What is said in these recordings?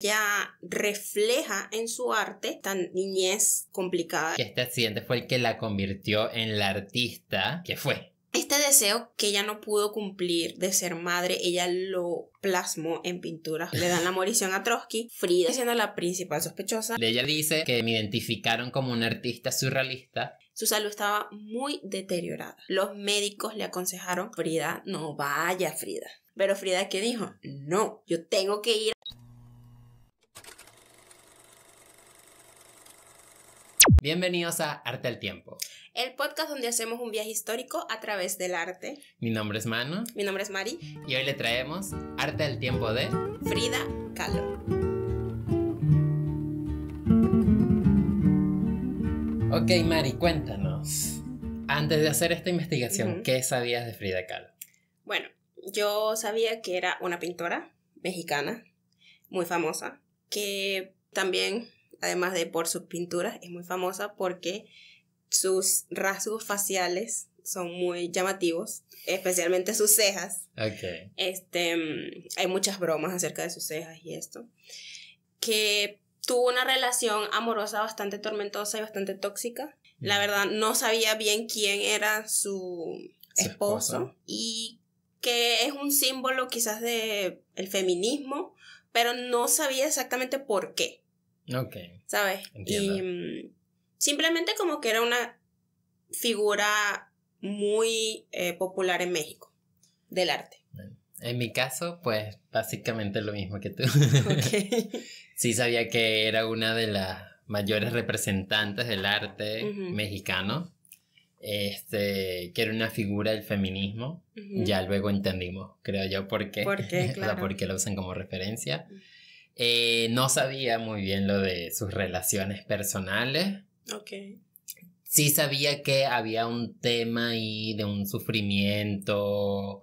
ya refleja en su arte esta niñez complicada. este accidente fue el que la convirtió en la artista que fue. Este deseo que ella no pudo cumplir de ser madre, ella lo plasmó en pinturas. Le dan la morición a Trotsky, Frida siendo la principal sospechosa. Ella dice que me identificaron como una artista surrealista su salud estaba muy deteriorada. Los médicos le aconsejaron, Frida, no vaya Frida. Pero Frida, ¿qué dijo? No, yo tengo que ir. Bienvenidos a Arte al Tiempo, el podcast donde hacemos un viaje histórico a través del arte. Mi nombre es Manu. Mi nombre es Mari. Y hoy le traemos Arte al Tiempo de Frida Kahlo. Ok, Mari, cuéntanos. Antes de hacer esta investigación, ¿qué sabías de Frida Kahlo? Bueno, yo sabía que era una pintora mexicana muy famosa que también además de por sus pinturas, es muy famosa porque sus rasgos faciales son muy llamativos, especialmente sus cejas. Este, mm, hay muchas bromas acerca de sus cejas y esto. Que tuvo una relación amorosa bastante tormentosa y bastante tóxica. La mm. verdad, no sabía bien quién era su, esposo y que es un símbolo quizás de feminismo, pero no sabía exactamente por qué. Ok. ¿Sabes? Y mm, simplemente como que era una figura muy eh, popular en México del arte. En mi caso, pues básicamente lo mismo que tú. Okay. sí sabía que era una de las mayores representantes del arte mexicano, este, que era una figura del feminismo. Ya luego entendimos, creo yo, por qué. ¿Por qué? Claro. porque la usan como referencia. Eh, no sabía muy bien lo de sus relaciones personales. Ok. Sí sabía que había un tema ahí de un sufrimiento,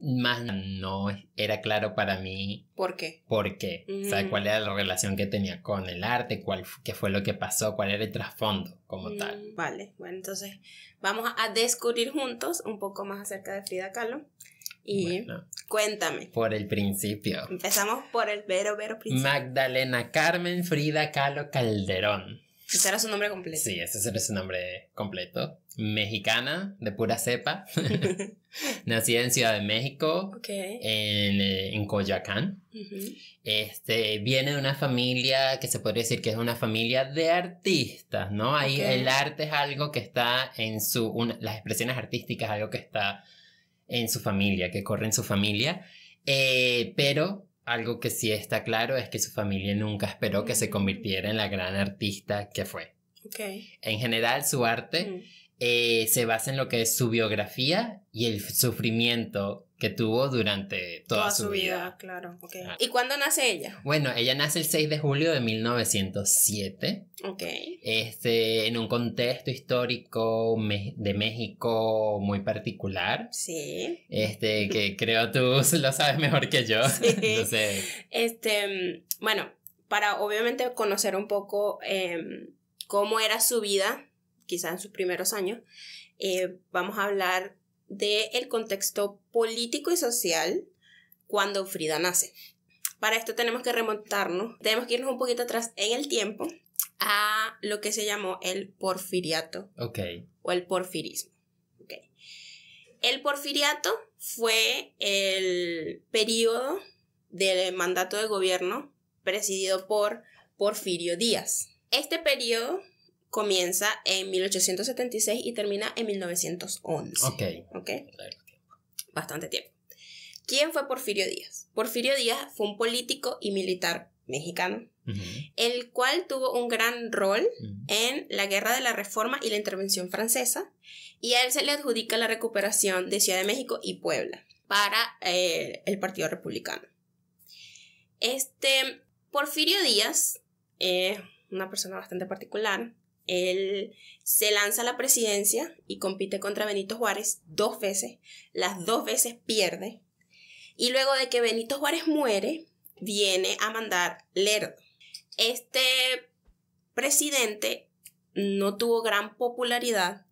más no era claro para mí. ¿Por qué? ¿Por qué? Mm. cuál era la relación que tenía con el arte, cuál qué fue lo que pasó, cuál era el trasfondo como mm, tal. Vale, bueno, entonces vamos a descubrir juntos un poco más acerca de Frida Kahlo. Y cuéntame. Por el principio. Empezamos por el vero, vero principio. Magdalena Carmen Frida Calo Calderón. Ese era su nombre completo. Sí, ese era su nombre completo. Mexicana, de pura cepa. Nacida en Ciudad de México, en, eh, en, Coyoacán. este, viene de una familia que se podría decir que es una familia de artistas, ¿no? Ahí el arte es algo que está en su... Una, las expresiones artísticas es algo que está en su familia, que corre en su familia, eh, pero algo que sí está claro es que su familia nunca esperó que se mm. convirtiera en la gran artista que fue. En general, su arte mm. eh, se basa en lo que es su biografía y el sufrimiento que tuvo durante toda, su, vida. Claro, ¿Y cuándo nace ella? Bueno, ella nace el 6 de julio de 1907. Ok. Este, en un contexto histórico de México muy particular. Sí. Este, que creo tú lo sabes mejor que yo. Sí. este, bueno, para obviamente conocer un poco em, cómo era su vida, quizás en sus primeros años, eh, vamos a hablar del contexto político y social cuando Frida nace. Para esto tenemos que remontarnos, tenemos que irnos un poquito atrás en el tiempo a lo que se llamó el porfiriato o el porfirismo. El porfiriato fue el periodo del mandato de gobierno presidido por Porfirio Díaz. Este periodo comienza en 1876 y termina en 1911. Ok. Bastante tiempo. ¿Quién fue Porfirio Díaz? Porfirio Díaz fue un político y militar mexicano, el cual tuvo un gran rol en la Guerra de la Reforma y la Intervención Francesa, y a él se le adjudica la recuperación de Ciudad de México y Puebla para eh, el Partido Republicano. Este Porfirio Díaz eh, una persona bastante particular, él se lanza a la presidencia y compite contra Benito Juárez dos veces, las dos veces pierde. Y luego de que Benito Juárez muere, viene a mandar Lerdo. Este presidente no tuvo gran popularidad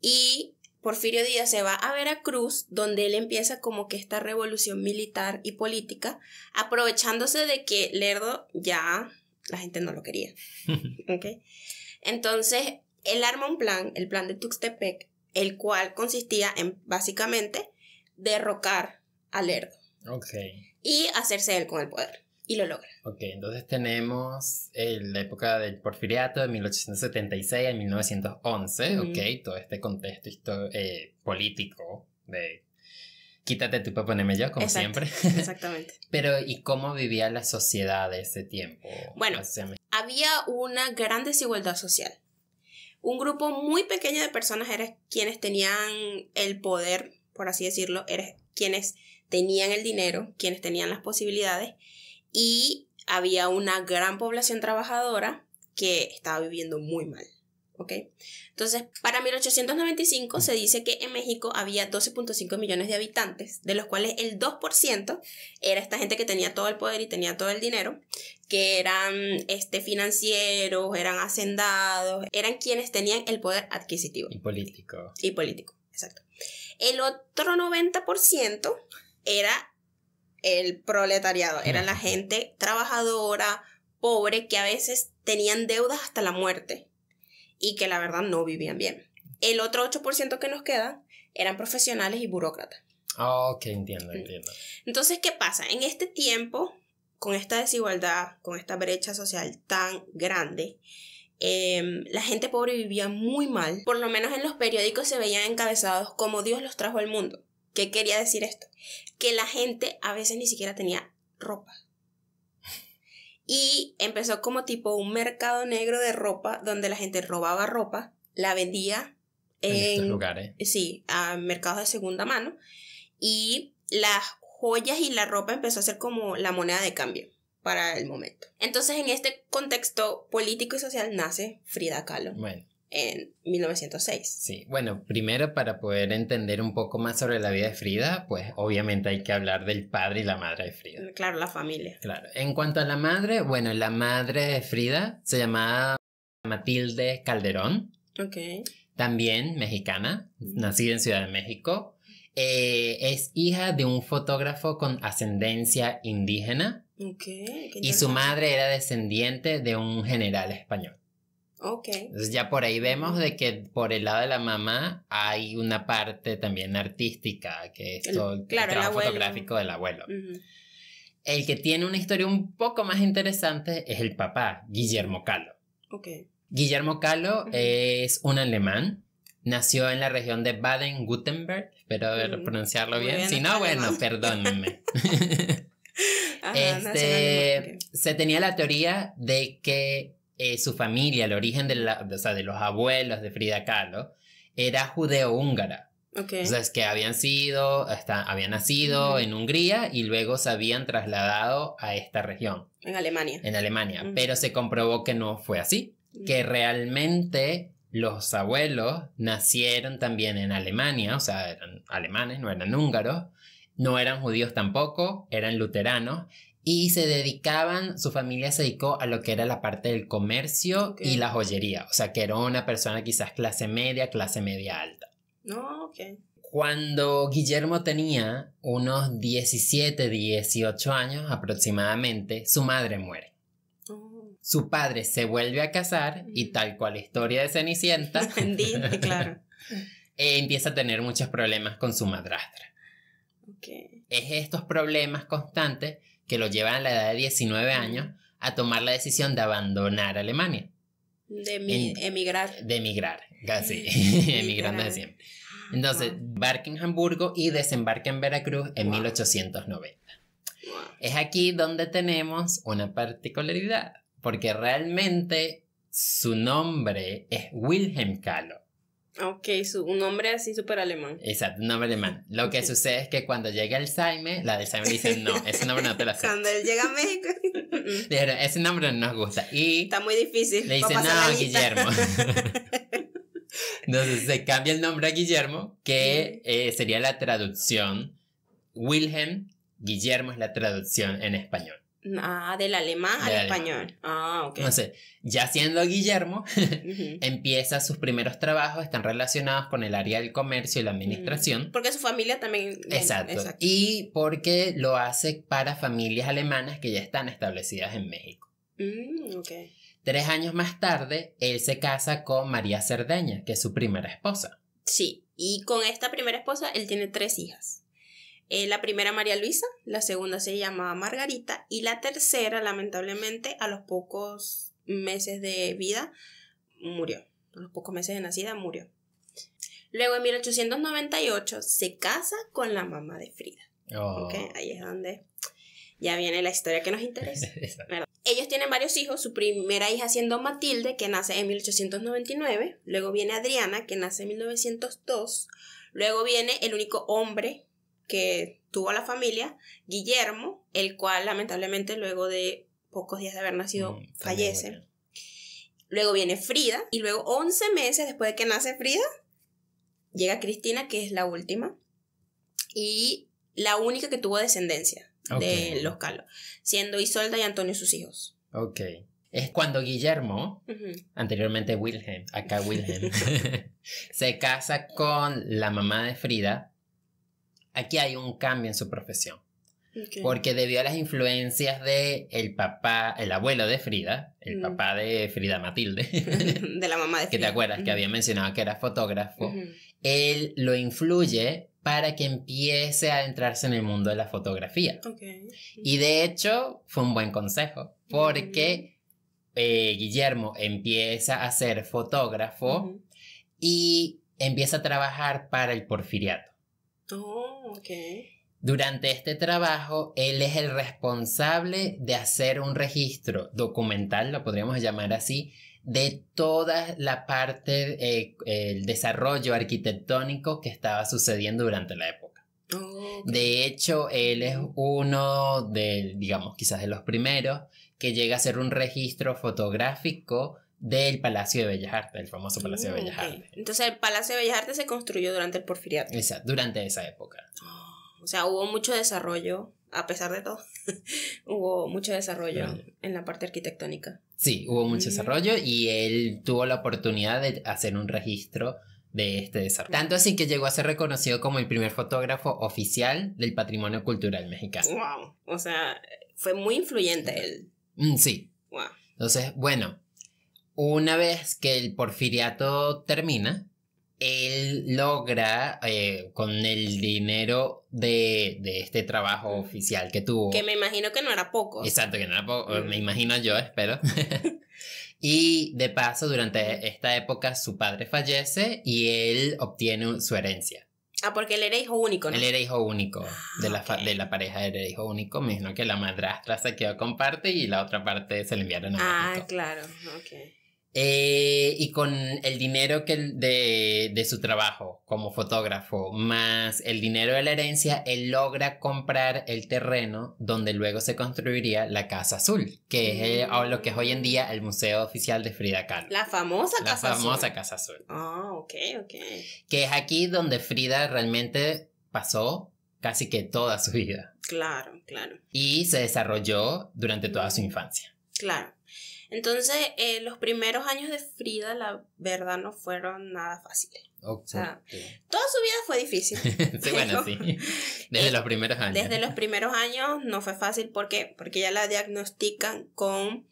y Porfirio Díaz se va a Veracruz, donde él empieza como que esta revolución militar y política, aprovechándose de que Lerdo ya la gente no lo quería. ¿Okay? Entonces, él arma un plan, el plan de Tuxtepec, el cual consistía en básicamente derrocar a Lerdo. Ok. Y hacerse él con el poder. Y lo logra. Ok, entonces tenemos eh, la época del porfiriato de 1876 a 1911, ok, todo este contexto eh, político de quítate tú para ponerme yo, como siempre. Exactamente. Pero, ¿y cómo vivía la sociedad de ese tiempo? Bueno, se me había una gran desigualdad social. Un grupo muy pequeño de personas eran quienes tenían el poder, por así decirlo, eran quienes tenían el dinero, quienes tenían las posibilidades, y había una gran población trabajadora que estaba viviendo muy mal. Entonces, para 1895 se dice que en México había 12.5 millones de habitantes, de los cuales el 2% era esta gente que tenía todo el poder y tenía todo el dinero, que eran este, financieros, eran hacendados, eran quienes tenían el poder adquisitivo. Y político. Y político, exacto. El otro 90% era el proletariado, era la gente trabajadora, pobre, que a veces tenían deudas hasta la muerte y que la verdad no vivían bien. El otro 8% que nos queda eran profesionales y burócratas. Ah, ok, entiendo, mm. entiendo. Entonces, ¿qué pasa? En este tiempo, con esta desigualdad, con esta brecha social tan grande, em, la gente pobre vivía muy mal. Por lo menos en los periódicos se veían encabezados como Dios los trajo al mundo. ¿Qué quería decir esto? Que la gente a veces ni siquiera tenía ropa. Y empezó como tipo un mercado negro de ropa donde la gente robaba ropa, la vendía en, lugares. Sí, a mercados de segunda mano. Y las joyas y la ropa empezó a ser como la moneda de cambio para el momento. Entonces, en este contexto político y social nace Frida Kahlo en 1906. Sí, bueno, primero para poder entender un poco más sobre la vida de Frida, pues obviamente hay que hablar del padre y la madre de Frida. Mm, claro, la familia. Claro. En cuanto a la madre, bueno, la madre de Frida se llamaba Matilde Calderón. Okay. También mexicana, mm. nacida en Ciudad de México. Eh, es hija de un fotógrafo con ascendencia indígena. y su madre era descendiente de un general español. Ok. Entonces ya por ahí vemos de que por el lado de la mamá hay una parte también artística, que es el, todo el, trabajo fotográfico del abuelo. El que tiene una historia un poco más interesante es el papá, Guillermo Calo. Ok. Guillermo Calo es un alemán. Nació en la región de Baden-Württemberg, espero pronunciarlo bien. si no, bueno, perdónenme. este, se tenía la teoría de que eh, su familia, el origen de, la, de los abuelos de Frida Kahlo, era judeo-húngara. O sea, es que habían sido, habían nacido en Hungría y luego se habían trasladado a esta región. En Alemania. En Alemania, pero se comprobó que no fue así, que realmente los abuelos nacieron también en Alemania, o sea, eran alemanes, no eran húngaros, no eran judíos tampoco, eran luteranos y se dedicaban, su familia se dedicó a lo que era la parte del comercio y la joyería, o sea que era una persona quizás clase media, clase media alta. Cuando Guillermo tenía unos 17, 18 años aproximadamente, su madre muere. Oh. Su padre se vuelve a casar y tal cual historia de Cenicienta, claro. Eh, empieza a tener muchos problemas con su madrastra. Es estos problemas constantes que lo llevan a la edad de 19 años a tomar la decisión de abandonar Alemania. De emigrar. De emigrar, casi, emigrando de siempre. Entonces, embarca en Hamburgo y desembarca en Veracruz en 1890. Es aquí donde tenemos una particularidad, porque realmente su nombre es Wilhelm Kahlo. Ok, un nombre así súper alemán. Exacto, un nombre alemán. Lo que sucede es que cuando llega el Saime, la del Saime dice, no, ese nombre no te lo sé. Cuando él llega a México. ese nombre no nos gusta. Y Está muy difícil. Le dice, no, Guillermo. Entonces se cambia el nombre a Guillermo, que eh, sería la traducción. Wilhelm Guillermo es la traducción en español. Ah, del alemán al español. Ah, ok. Entonces, ya siendo Guillermo, empieza sus primeros trabajos, están relacionados con el área del comercio y la administración. Porque su familia también... Exacto. Y porque lo hace para familias alemanas que ya están establecidas en México. Mm, Tres años más tarde, él se casa con María Cerdeña, que es su primera esposa. Sí, y con esta primera esposa, él tiene tres hijas. Eh, la primera María Luisa, la segunda se llamaba Margarita y la tercera, lamentablemente, a los pocos meses de vida murió. A los pocos meses de nacida murió. Luego en 1898 se casa con la mamá de Frida. Oh. ahí es donde ya viene la historia que nos interesa. Ellos tienen varios hijos, su primera hija siendo Matilde, que nace en 1899, luego viene Adriana, que nace en 1902, luego viene el único hombre que tuvo la familia, Guillermo, el cual lamentablemente luego de pocos días de haber nacido mm, fallece. Luego viene Frida y luego 11 meses después de que nace Frida, llega Cristina, que es la última, y la única que tuvo descendencia de los Carlos, siendo Isolda y Antonio sus hijos. Ok. Es cuando Guillermo, anteriormente Wilhelm, acá Wilhelm, se casa con la mamá de Frida, aquí hay un cambio en su profesión. Porque debido a las influencias de el papá, el abuelo de Frida, el mm. papá de Frida Matilde, de la mamá de Frida, que te acuerdas que había mencionado que era fotógrafo, él lo influye para que empiece a adentrarse en el mundo de la fotografía. Y de hecho fue un buen consejo, porque eh, Guillermo empieza a ser fotógrafo y empieza a trabajar para el porfiriato. Oh, durante este trabajo, él es el responsable de hacer un registro documental, lo podríamos llamar así, de toda la parte, eh, el desarrollo arquitectónico que estaba sucediendo durante la época. Oh, de hecho, él es uno de, digamos, quizás de los primeros que llega a hacer un registro fotográfico del Palacio de Bellas Artes, el famoso Palacio de mm, Bellas Artes. Entonces el Palacio de Bellas Artes se construyó durante el porfiriato. Exacto, durante esa época. Oh, o sea, hubo mucho desarrollo, a pesar de todo, hubo mucho desarrollo en la parte arquitectónica. Sí, hubo mucho desarrollo y él tuvo la oportunidad de hacer un registro de este desarrollo. Tanto así que llegó a ser reconocido como el primer fotógrafo oficial del patrimonio cultural mexicano. ¡Wow! O sea, fue muy influyente él. Mm, sí. ¡Wow! Entonces, bueno, una vez que el porfiriato termina, él logra, eh, con el dinero de, de, este trabajo oficial que tuvo. Que me imagino que no era poco. Exacto, que no era poco, me imagino yo, espero. y de paso, durante esta época, su padre fallece y él obtiene su herencia. Ah, porque él era hijo único, ¿no? Él era hijo único. Ah, de la, de la pareja era hijo único, mismo que la madrastra se quedó con parte y la otra parte se le enviaron a Ah, claro, ok. Eh, y con el dinero que de, de, su trabajo como fotógrafo, más el dinero de la herencia, él logra comprar el terreno donde luego se construiría la Casa Azul, que es mm. lo que es hoy en día el Museo Oficial de Frida Kahlo. La famosa Casa Azul. La famosa Casa Azul. Ah, ok, ok. Que es aquí donde Frida realmente pasó casi que toda su vida. Claro, claro. Y se desarrolló durante toda su infancia. Claro. Entonces, eh, los primeros años de Frida, la verdad, no fueron nada fáciles. O sea, toda su vida fue difícil. sí, bueno, sí. Desde los primeros años. Desde los primeros años no fue fácil. ¿Por Porque ya la diagnostican con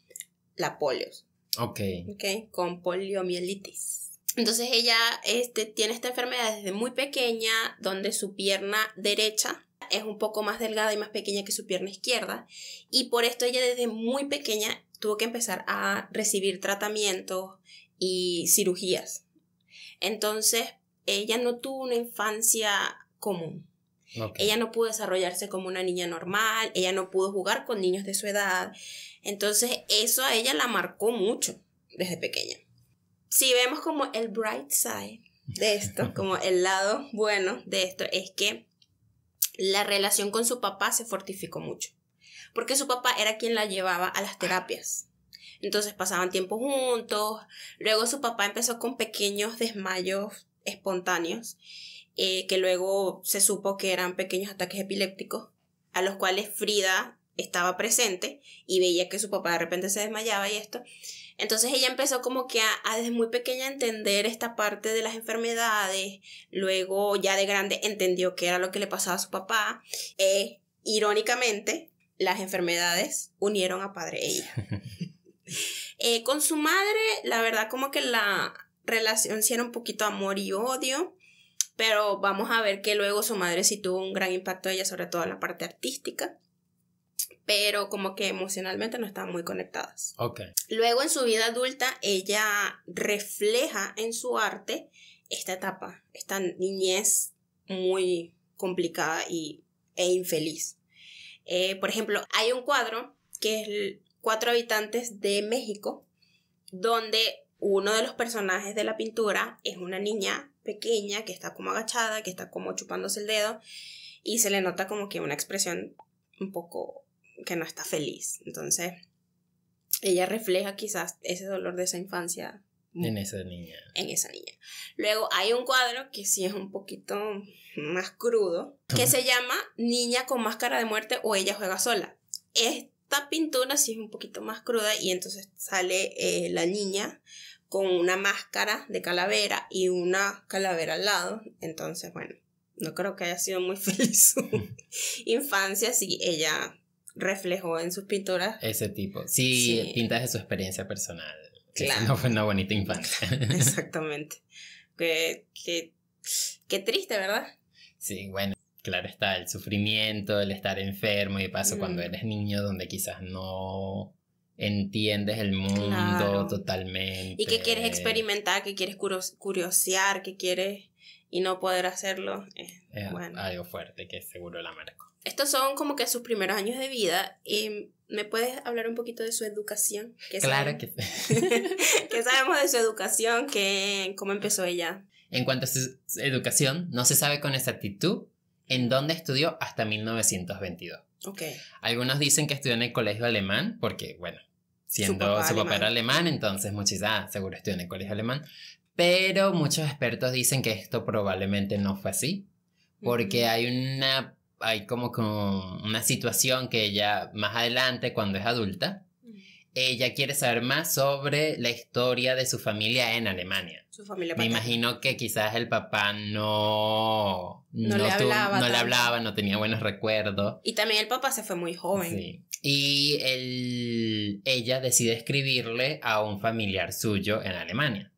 la polios. Ok. Ok, con poliomielitis. Entonces ella este, tiene esta enfermedad desde muy pequeña, donde su pierna derecha es un poco más delgada y más pequeña que su pierna izquierda. Y por esto ella desde muy pequeña tuvo que empezar a recibir tratamientos y cirugías. Entonces, ella no tuvo una infancia común. Ella no pudo desarrollarse como una niña normal, ella no pudo jugar con niños de su edad. Entonces, eso a ella la marcó mucho desde pequeña. Si vemos como el bright side de esto, como el lado bueno de esto, es que la relación con su papá se fortificó mucho porque su papá era quien la llevaba a las terapias. Entonces pasaban tiempo juntos, luego su papá empezó con pequeños desmayos espontáneos, eh, que luego se supo que eran pequeños ataques epilépticos, a los cuales Frida estaba presente y veía que su papá de repente se desmayaba y esto. Entonces ella empezó como que a, desde muy pequeña a entender esta parte de las enfermedades, luego ya de grande entendió que era lo que le pasaba a su papá. Eh, irónicamente, las enfermedades unieron a padre e hija. Eh, con su madre, la verdad como que la relación sí un poquito amor y odio, pero vamos a ver que luego su madre sí tuvo un gran impacto en ella, sobre todo en la parte artística, pero como que emocionalmente no estaban muy conectadas. Luego en su vida adulta, ella refleja en su arte esta etapa, esta niñez muy complicada y, e infeliz. Eh, por ejemplo, hay un cuadro que es Cuatro habitantes de México, donde uno de los personajes de la pintura es una niña pequeña que está como agachada, que está como chupándose el dedo y se le nota como que una expresión un poco que no está feliz. Entonces, ella refleja quizás ese dolor de esa infancia Mm. En esa niña. En esa niña. Luego hay un cuadro que sí es un poquito más crudo, que se llama Niña con máscara de muerte o ella juega sola. Esta pintura sí es un poquito más cruda y entonces sale eh, la niña con una máscara de calavera y una calavera al lado. Entonces, bueno, no creo que haya sido muy feliz su infancia si ella reflejó en sus pinturas. Ese tipo. si sí. pintas de su experiencia personal. Claro. No fue una bonita infancia. Exactamente. Qué, triste, ¿verdad? Sí, bueno, claro está el sufrimiento, el estar enfermo y paso cuando mm. eres niño donde quizás no entiendes el mundo totalmente. Y que quieres experimentar, que quieres curiosear, que quieres y no poder hacerlo. Eh, es bueno. algo fuerte que seguro la marco estos son como que sus primeros años de vida. Y ¿Me puedes hablar un poquito de su educación? claro que sí. ¿Qué sabemos de su educación? ¿Qué, ¿Cómo empezó ella? En cuanto a su educación, no se sabe con exactitud en dónde estudió hasta 1922. Okay. Algunos dicen que estudió en el colegio alemán, porque, bueno, siendo su papá, era alemán, entonces muchos ah, seguro estudió en el colegio alemán. Pero muchos expertos dicen que esto probablemente no fue así, porque hay una hay como, una situación que ella más adelante, cuando es adulta, ella quiere saber más sobre la historia de su familia en Alemania. Su familia Me imagino que quizás el papá no, no, le, hablaba no tenía buenos recuerdos. Y también el papá se fue muy joven. Y ella decide escribirle a un familiar suyo en Alemania.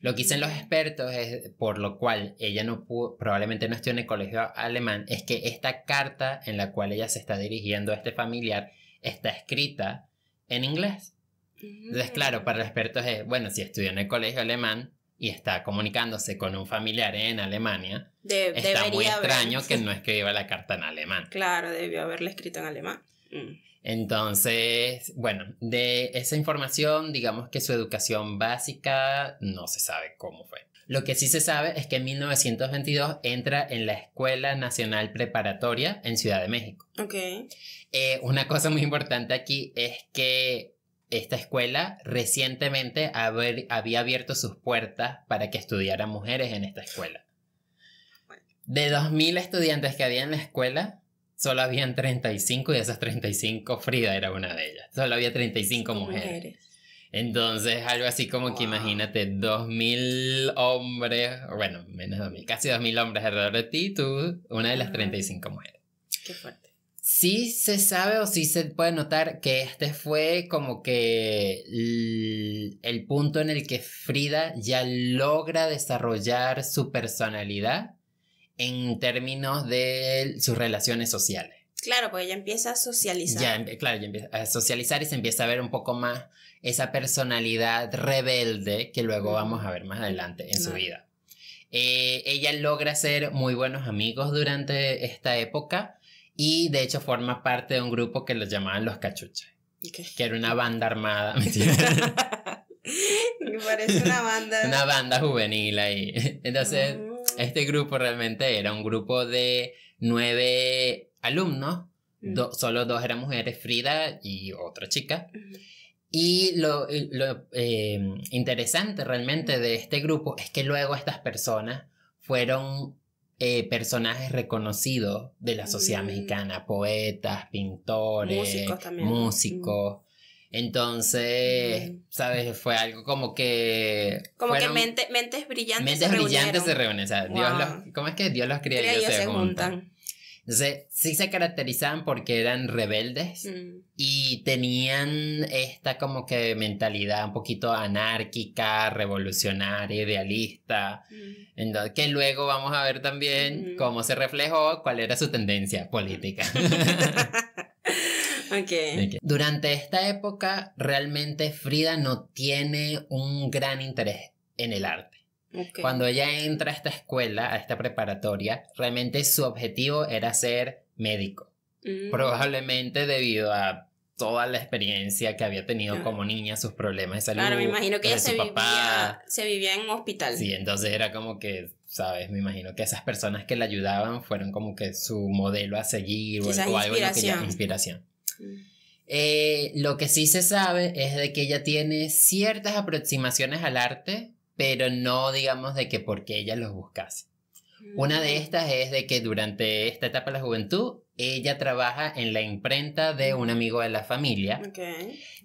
Lo que dicen los expertos, es, por lo cual ella no pudo, probablemente no estuvo en el colegio alemán, es que esta carta en la cual ella se está dirigiendo a este familiar está escrita en inglés. Entonces, mm. claro, para los expertos es, bueno, si estudió en el colegio alemán y está comunicándose con un familiar en Alemania, está muy extraño que no escriba la carta en alemán. Claro, debió haberla escrito en alemán. Mm. Entonces, bueno, de esa información, digamos que su educación básica no se sabe cómo fue. Lo que sí se sabe es que en 1922 entra en la Escuela Nacional Preparatoria en Ciudad de México. Ok. Eh, una cosa muy importante aquí es que esta escuela recientemente había abierto sus puertas para que estudiaran mujeres en esta escuela. De 2.000 estudiantes que había en la escuela, solo habían 35 y esas 35 Frida era una de ellas. Solo había 35 mujeres. Entonces, algo así como que imagínate 2000 hombres, bueno, menos 2000, casi 2000 hombres alrededor de ti, tú, una de las 35 mujeres. Qué fuerte. Sí se sabe o sí se puede notar que este fue como que el punto en el que Frida ya logra desarrollar su personalidad en términos de sus relaciones sociales. Claro, porque ella empieza a socializar. Ya, claro, ella empieza a socializar y se empieza a ver un poco más esa personalidad rebelde que luego vamos a ver más adelante en su vida. Eh, ella logra ser muy buenos amigos durante esta época y de hecho forma parte de un grupo que los llamaban los cachuches, que era una banda armada. Me parece una banda. una banda juvenil ahí. Entonces este grupo realmente era un grupo de nueve alumnos, mm. solo dos eran mujeres, Frida y otra chica. Y lo, em, interesante realmente de este grupo es que luego estas personas fueron eh, personajes reconocidos de la sociedad mm. mexicana, poetas, pintores, músicos. También. músicos entonces, ¿sabes? Fue algo como que. Como que mentes brillantes mentes se reunieron. brillantes se reúnen. Dios ¿Cómo es que Dios los cría y ellos se, juntan. Entonces, sí se caracterizaban porque eran rebeldes mm. y tenían esta como que mentalidad un poquito anárquica, revolucionaria, idealista, mm. entonces, que luego vamos a ver también cómo se reflejó, cuál era su tendencia política. Okay. Durante esta época, realmente Frida no tiene un gran interés en el arte. Okay. Cuando ella entra a esta escuela, a esta preparatoria, realmente su objetivo era ser médico. Mm. Probablemente debido a toda la experiencia que había tenido ah. como niña, sus problemas de salud. Claro, me imagino que ella se papá. vivía, se vivía en un hospital. Sí, entonces era como que, ¿sabes? Me imagino que esas personas que la ayudaban fueron como que su modelo a seguir o, algo en lo que inspiración. Eh, lo que sí se sabe es de que ella tiene ciertas aproximaciones al arte, pero no digamos de que porque ella los buscase. Una de mm. estas es de que durante esta etapa de la juventud, ella trabaja en la imprenta de un amigo de la familia.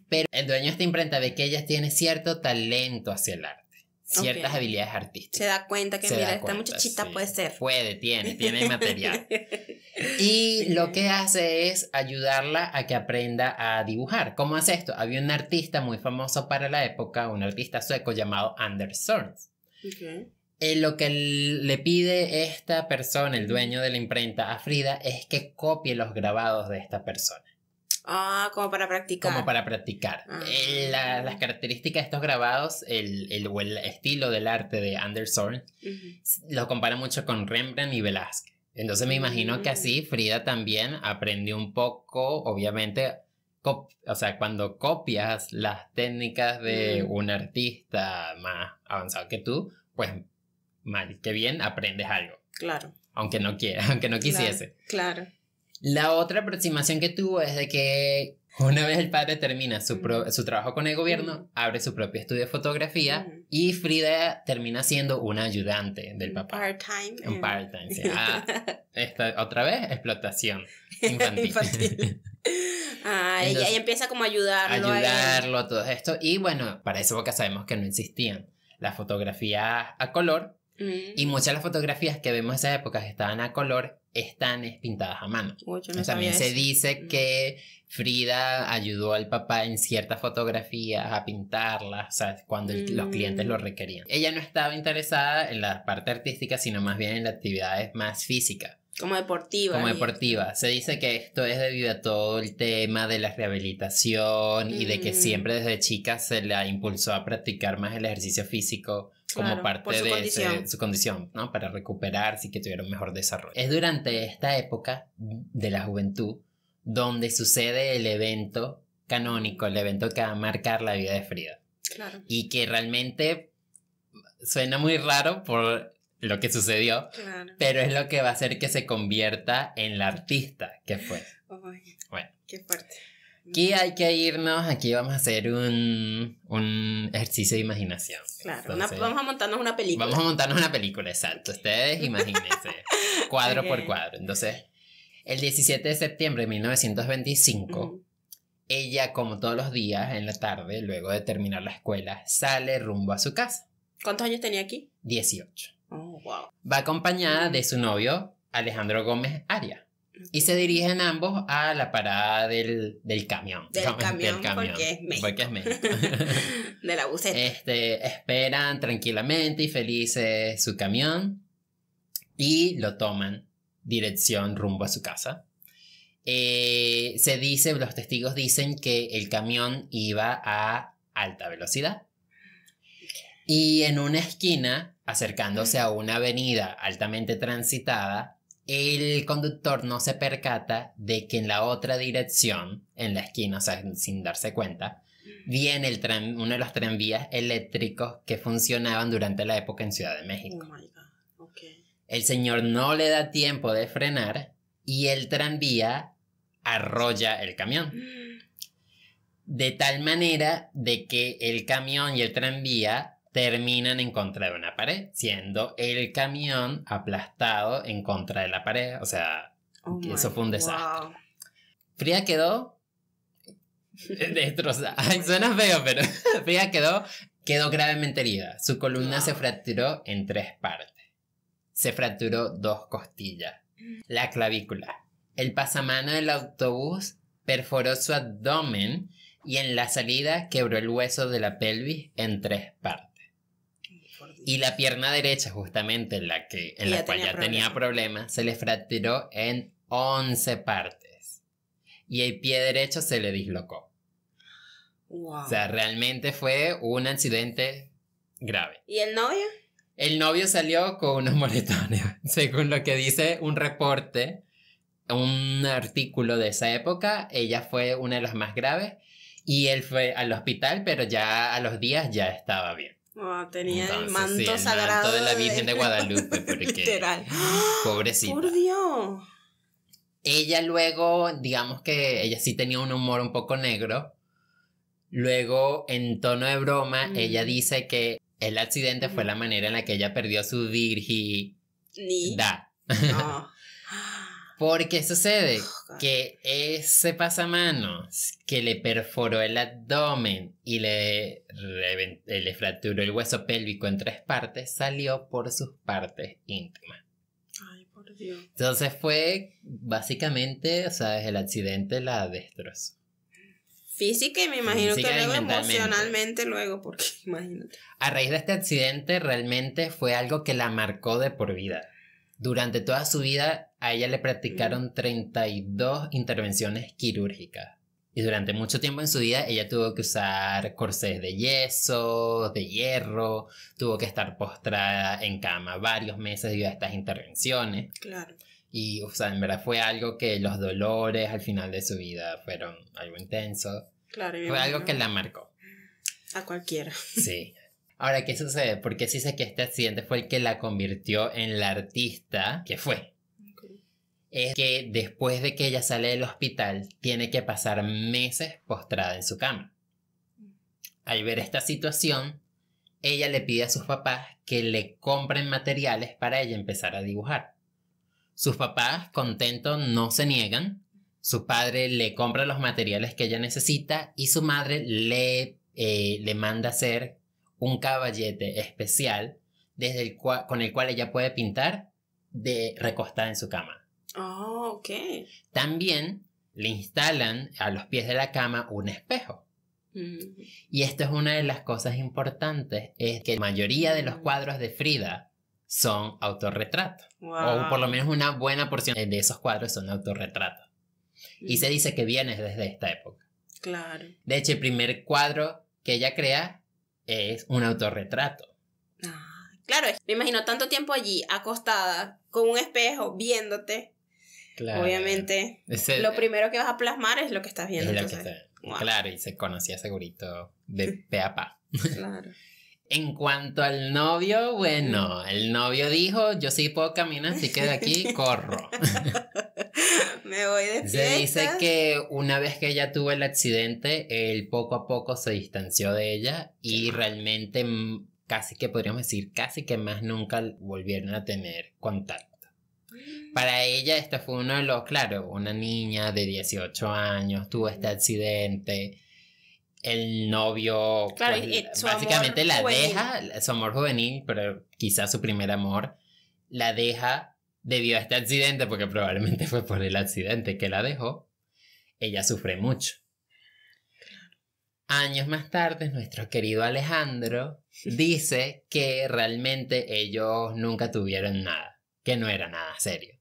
Pero el dueño de esta imprenta ve que ella tiene cierto talento hacia el arte ciertas habilidades artísticas. Se da cuenta que, mira, esta muchachita puede ser. Puede, tiene, tiene material. Y lo que hace es ayudarla a que aprenda a dibujar. ¿Cómo hace esto? Había un artista muy famoso para la época, un artista sueco llamado Anders Sorns. Eh, lo que le pide esta persona, el dueño de la imprenta, a Frida, es que copie los grabados de esta persona. Ah, como para practicar. Como para practicar. Ah. Eh, las características de estos grabados, el, el, estilo del arte de Anderson, lo compara mucho con Rembrandt y Velázquez. Entonces me imagino que así mm. Frida también aprendió un poco, obviamente, o sea, cuando copias las técnicas de mm. un artista más avanzado que tú, pues mal que bien aprendes algo. Claro. Aunque no quiera, aunque no quisiese. claro. La otra aproximación que tuvo es de que una vez el padre termina su, trabajo con el gobierno, abre su propio estudio de fotografía y Frida termina siendo una ayudante del papá. Part-time. Un part-time. Ah, otra vez, explotación infantil. ahí empieza como a ayudarlo. a todo esto. Y bueno, para eso porque sabemos que no insistían, la fotografía a color, Mm. Y muchas de las fotografías que vemos en esas épocas estaban a color están pintadas a mano. También se dice que mm. Frida ayudó al papá en ciertas fotografías a pintarlas, cuando los clientes lo mm. requerían. Ella no estaba interesada en la parte artística, sino más bien en las actividades más físicas. Como deportiva. Como deportiva. Se dice que esto es debido a todo el tema de la rehabilitación y de que siempre desde chica se la impulsó a practicar más el ejercicio físico como parte de su condición, ¿no? Para recuperarse y que tuviera un mejor desarrollo. Es durante esta época de la juventud donde sucede el evento canónico, el evento que va a marcar la vida de Frida. Claro. Y que realmente suena muy raro por lo que sucedió, pero es lo que va a hacer que se convierta en la artista que fue. bueno. Qué fuerte. Aquí hay que irnos, aquí vamos a hacer un, ejercicio de imaginación. Claro, vamos a montarnos una película. Vamos a montarnos una película, exacto. Ustedes imagínense, cuadro por cuadro. Entonces, el 17 de septiembre de 1925, ella, como todos los días, en la tarde, luego de terminar la escuela, sale rumbo a su casa. ¿Cuántos años tenía aquí? 18. wow. Va acompañada de su novio, Alejandro Gómez Aria y se dirigen ambos a la parada del, camión. Del camión, porque es México. de la este, esperan tranquilamente y felices su camión y lo toman dirección rumbo a su casa. Eh, se dice, los testigos dicen que el camión iba a alta velocidad. Y en una esquina, acercándose a una avenida altamente transitada, el conductor no se percata de que en la otra dirección, en la esquina, sin darse cuenta, viene el uno de los tranvías eléctricos que funcionaban durante la época en Ciudad de México. Oh el señor no le da tiempo de frenar y el tranvía arrolla el camión. Mm. De tal manera de que el camión y el tranvía terminan en contra de una pared, siendo el camión aplastado en contra de la pared. O sea, oh eso fue un desastre. Fría quedó eh, destrozada. suena feo, pero Fría quedó, quedó gravemente herida. Su columna se fracturó en tres partes. Se fracturó dos costillas. La clavícula. El pasamano del autobús perforó su abdomen y en la salida quebró el hueso de la pelvis en tres partes. Y la pierna derecha, justamente en la, que, la cual ya tenía problemas, se le fracturó en 11 partes. Y el pie derecho se le dislocó. O sea, realmente fue un accidente grave. ¿Y el novio? El novio salió con unos moletones. según lo que dice un reporte, un artículo de esa época. Ella fue una de las más graves y él fue al hospital, pero ya a los días ya estaba bien tenía el manto sagrado. de la Virgen de, Guadalupe, porque. Literal. Pobrecita. Ella luego, digamos que ella sí tenía un humor un poco negro. Luego, en tono de broma, ella dice que el accidente fue la manera en la que ella perdió su virginidad. Porque sucede oh, que ese pasamanos que le perforó el abdomen y le, eh, le fracturó el hueso pélvico en tres partes salió por sus partes íntimas. Ay, por Dios. Entonces fue básicamente, o sea, el accidente la destrozó. Física y me imagino que luego emocionalmente luego, porque imagínate. A raíz de este accidente realmente fue algo que la marcó de por vida. Durante toda su vida a ella le practicaron 32 intervenciones quirúrgicas. Y durante mucho tiempo en su vida ella tuvo que usar corsés de yeso, de hierro, tuvo que estar postrada en cama varios meses debido a estas intervenciones. Claro. Y, o sea, en verdad fue algo que los dolores al final de su vida fueron algo intenso. Claro. Fue algo que la marcó. A cualquiera. Sí, Ahora, ¿qué sucede? Porque se dice que este accidente fue el que la convirtió en la artista que fue. Es que después de que ella sale del hospital, tiene que pasar meses postrada en su cama. Al ver esta situación, ella le pide a sus papás que le compren materiales para ella empezar a dibujar. Sus papás, contentos, no se niegan. Su padre le compra los materiales que ella necesita y su madre le, eh, le manda hacer un caballete especial desde con el cual ella puede pintar de recostada en su cama. Oh, ok. También le instalan a los pies de la cama un espejo. Mm. Y esto es una de las cosas importantes, es que la mayoría de los mm. cuadros de Frida son autorretratos. O por lo menos una buena porción de esos cuadros son autorretratos. Y mm. se dice que viene desde esta época. Claro. De hecho, el primer cuadro que ella crea es un autorretrato. Ah, claro, me imagino tanto tiempo allí, acostada, con un espejo, viéndote. Claro. Obviamente, lo primero que vas a plasmar es lo que estás viendo. Claro, y se conocía segurito de pe pa. En cuanto al novio, bueno, el novio dijo, yo sí puedo caminar, así que de aquí corro. Me voy Se dice que una vez que ella tuvo el accidente, él poco a poco se distanció de ella y realmente casi que podríamos decir, casi que más nunca volvieron a tener contacto. Para ella este fue uno de los, claro, una niña de 18 años tuvo este accidente, el novio pues, básicamente la deja, su amor juvenil, pero quizás su primer amor, la deja debido a este accidente, porque probablemente fue por el accidente que la dejó, ella sufre mucho. Años más tarde, nuestro querido Alejandro dice que realmente ellos nunca tuvieron nada, que no era nada serio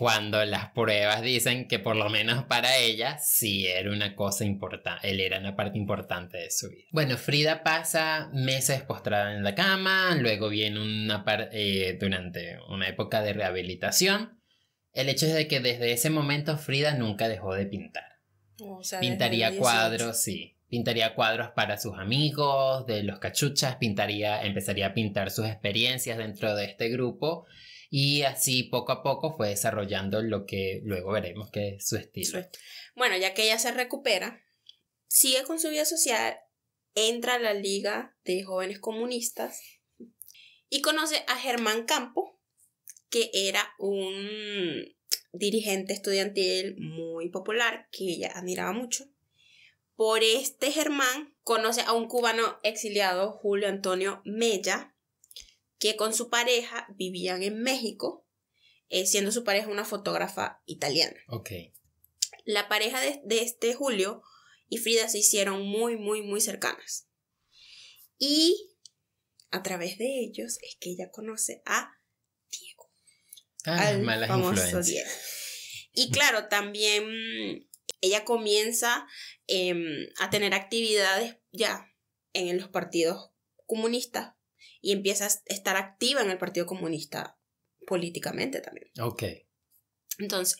cuando las pruebas dicen que por lo menos para ella sí era una cosa importante, él era una parte importante de su vida. Bueno, Frida pasa meses postrada en la cama, luego viene una eh, durante una época de rehabilitación. El hecho es de que desde ese momento Frida nunca dejó de pintar. pintaría cuadros, sí. Pintaría cuadros para sus amigos, de los cachuchas, pintaría, empezaría a pintar sus experiencias dentro de este grupo y así poco a poco fue desarrollando lo que luego veremos que es su estilo. Bueno, ya que ella se recupera, sigue con su vida social, entra a la Liga de Jóvenes Comunistas y conoce a Germán Campo, que era un dirigente estudiantil muy popular que ella admiraba mucho. Por este Germán conoce a un cubano exiliado, Julio Antonio Mella, que con su pareja vivían en México, eh, siendo su pareja una fotógrafa italiana. Ok. La pareja de, este Julio y Frida se hicieron muy, muy, muy cercanas. Y a través de ellos es que ella conoce a Diego. Ah, al famoso Diego. Y claro, también ella comienza em, a tener actividades ya en los partidos comunistas y empieza a estar activa en el Partido Comunista políticamente también. Ok. Entonces,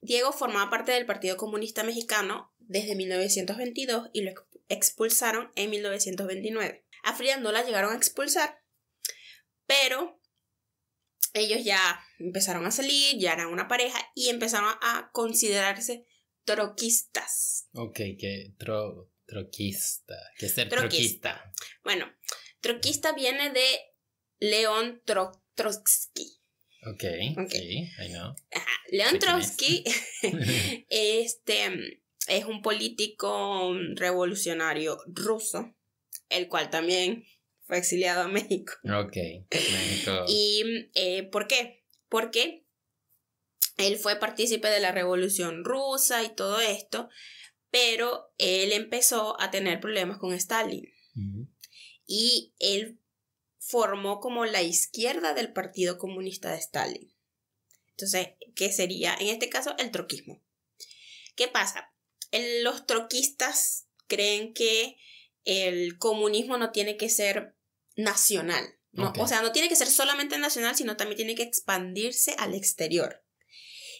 Diego formaba parte del Partido Comunista Mexicano desde 1922 y lo expulsaron en 1929. A Frida no la llegaron a expulsar, pero ellos ya empezaron a salir, ya eran una pareja y empezaron a considerarse troquistas. Ok, que troquista, que ser troquista. Bueno, Troquista viene de León Trotsky. Ok, okay. I know. León Trotsky este, es un político revolucionario ruso, el cual también fue exiliado a México. Ok, México. ¿Y eh, por qué? Porque él fue partícipe de la revolución rusa y todo esto, pero él empezó a tener problemas con Stalin y él formó como la izquierda del Partido Comunista de Stalin. Entonces, ¿qué sería en este caso el troquismo? ¿Qué pasa? los troquistas creen que el comunismo no tiene que ser nacional. O sea, no tiene que ser solamente nacional, sino también tiene que expandirse al exterior.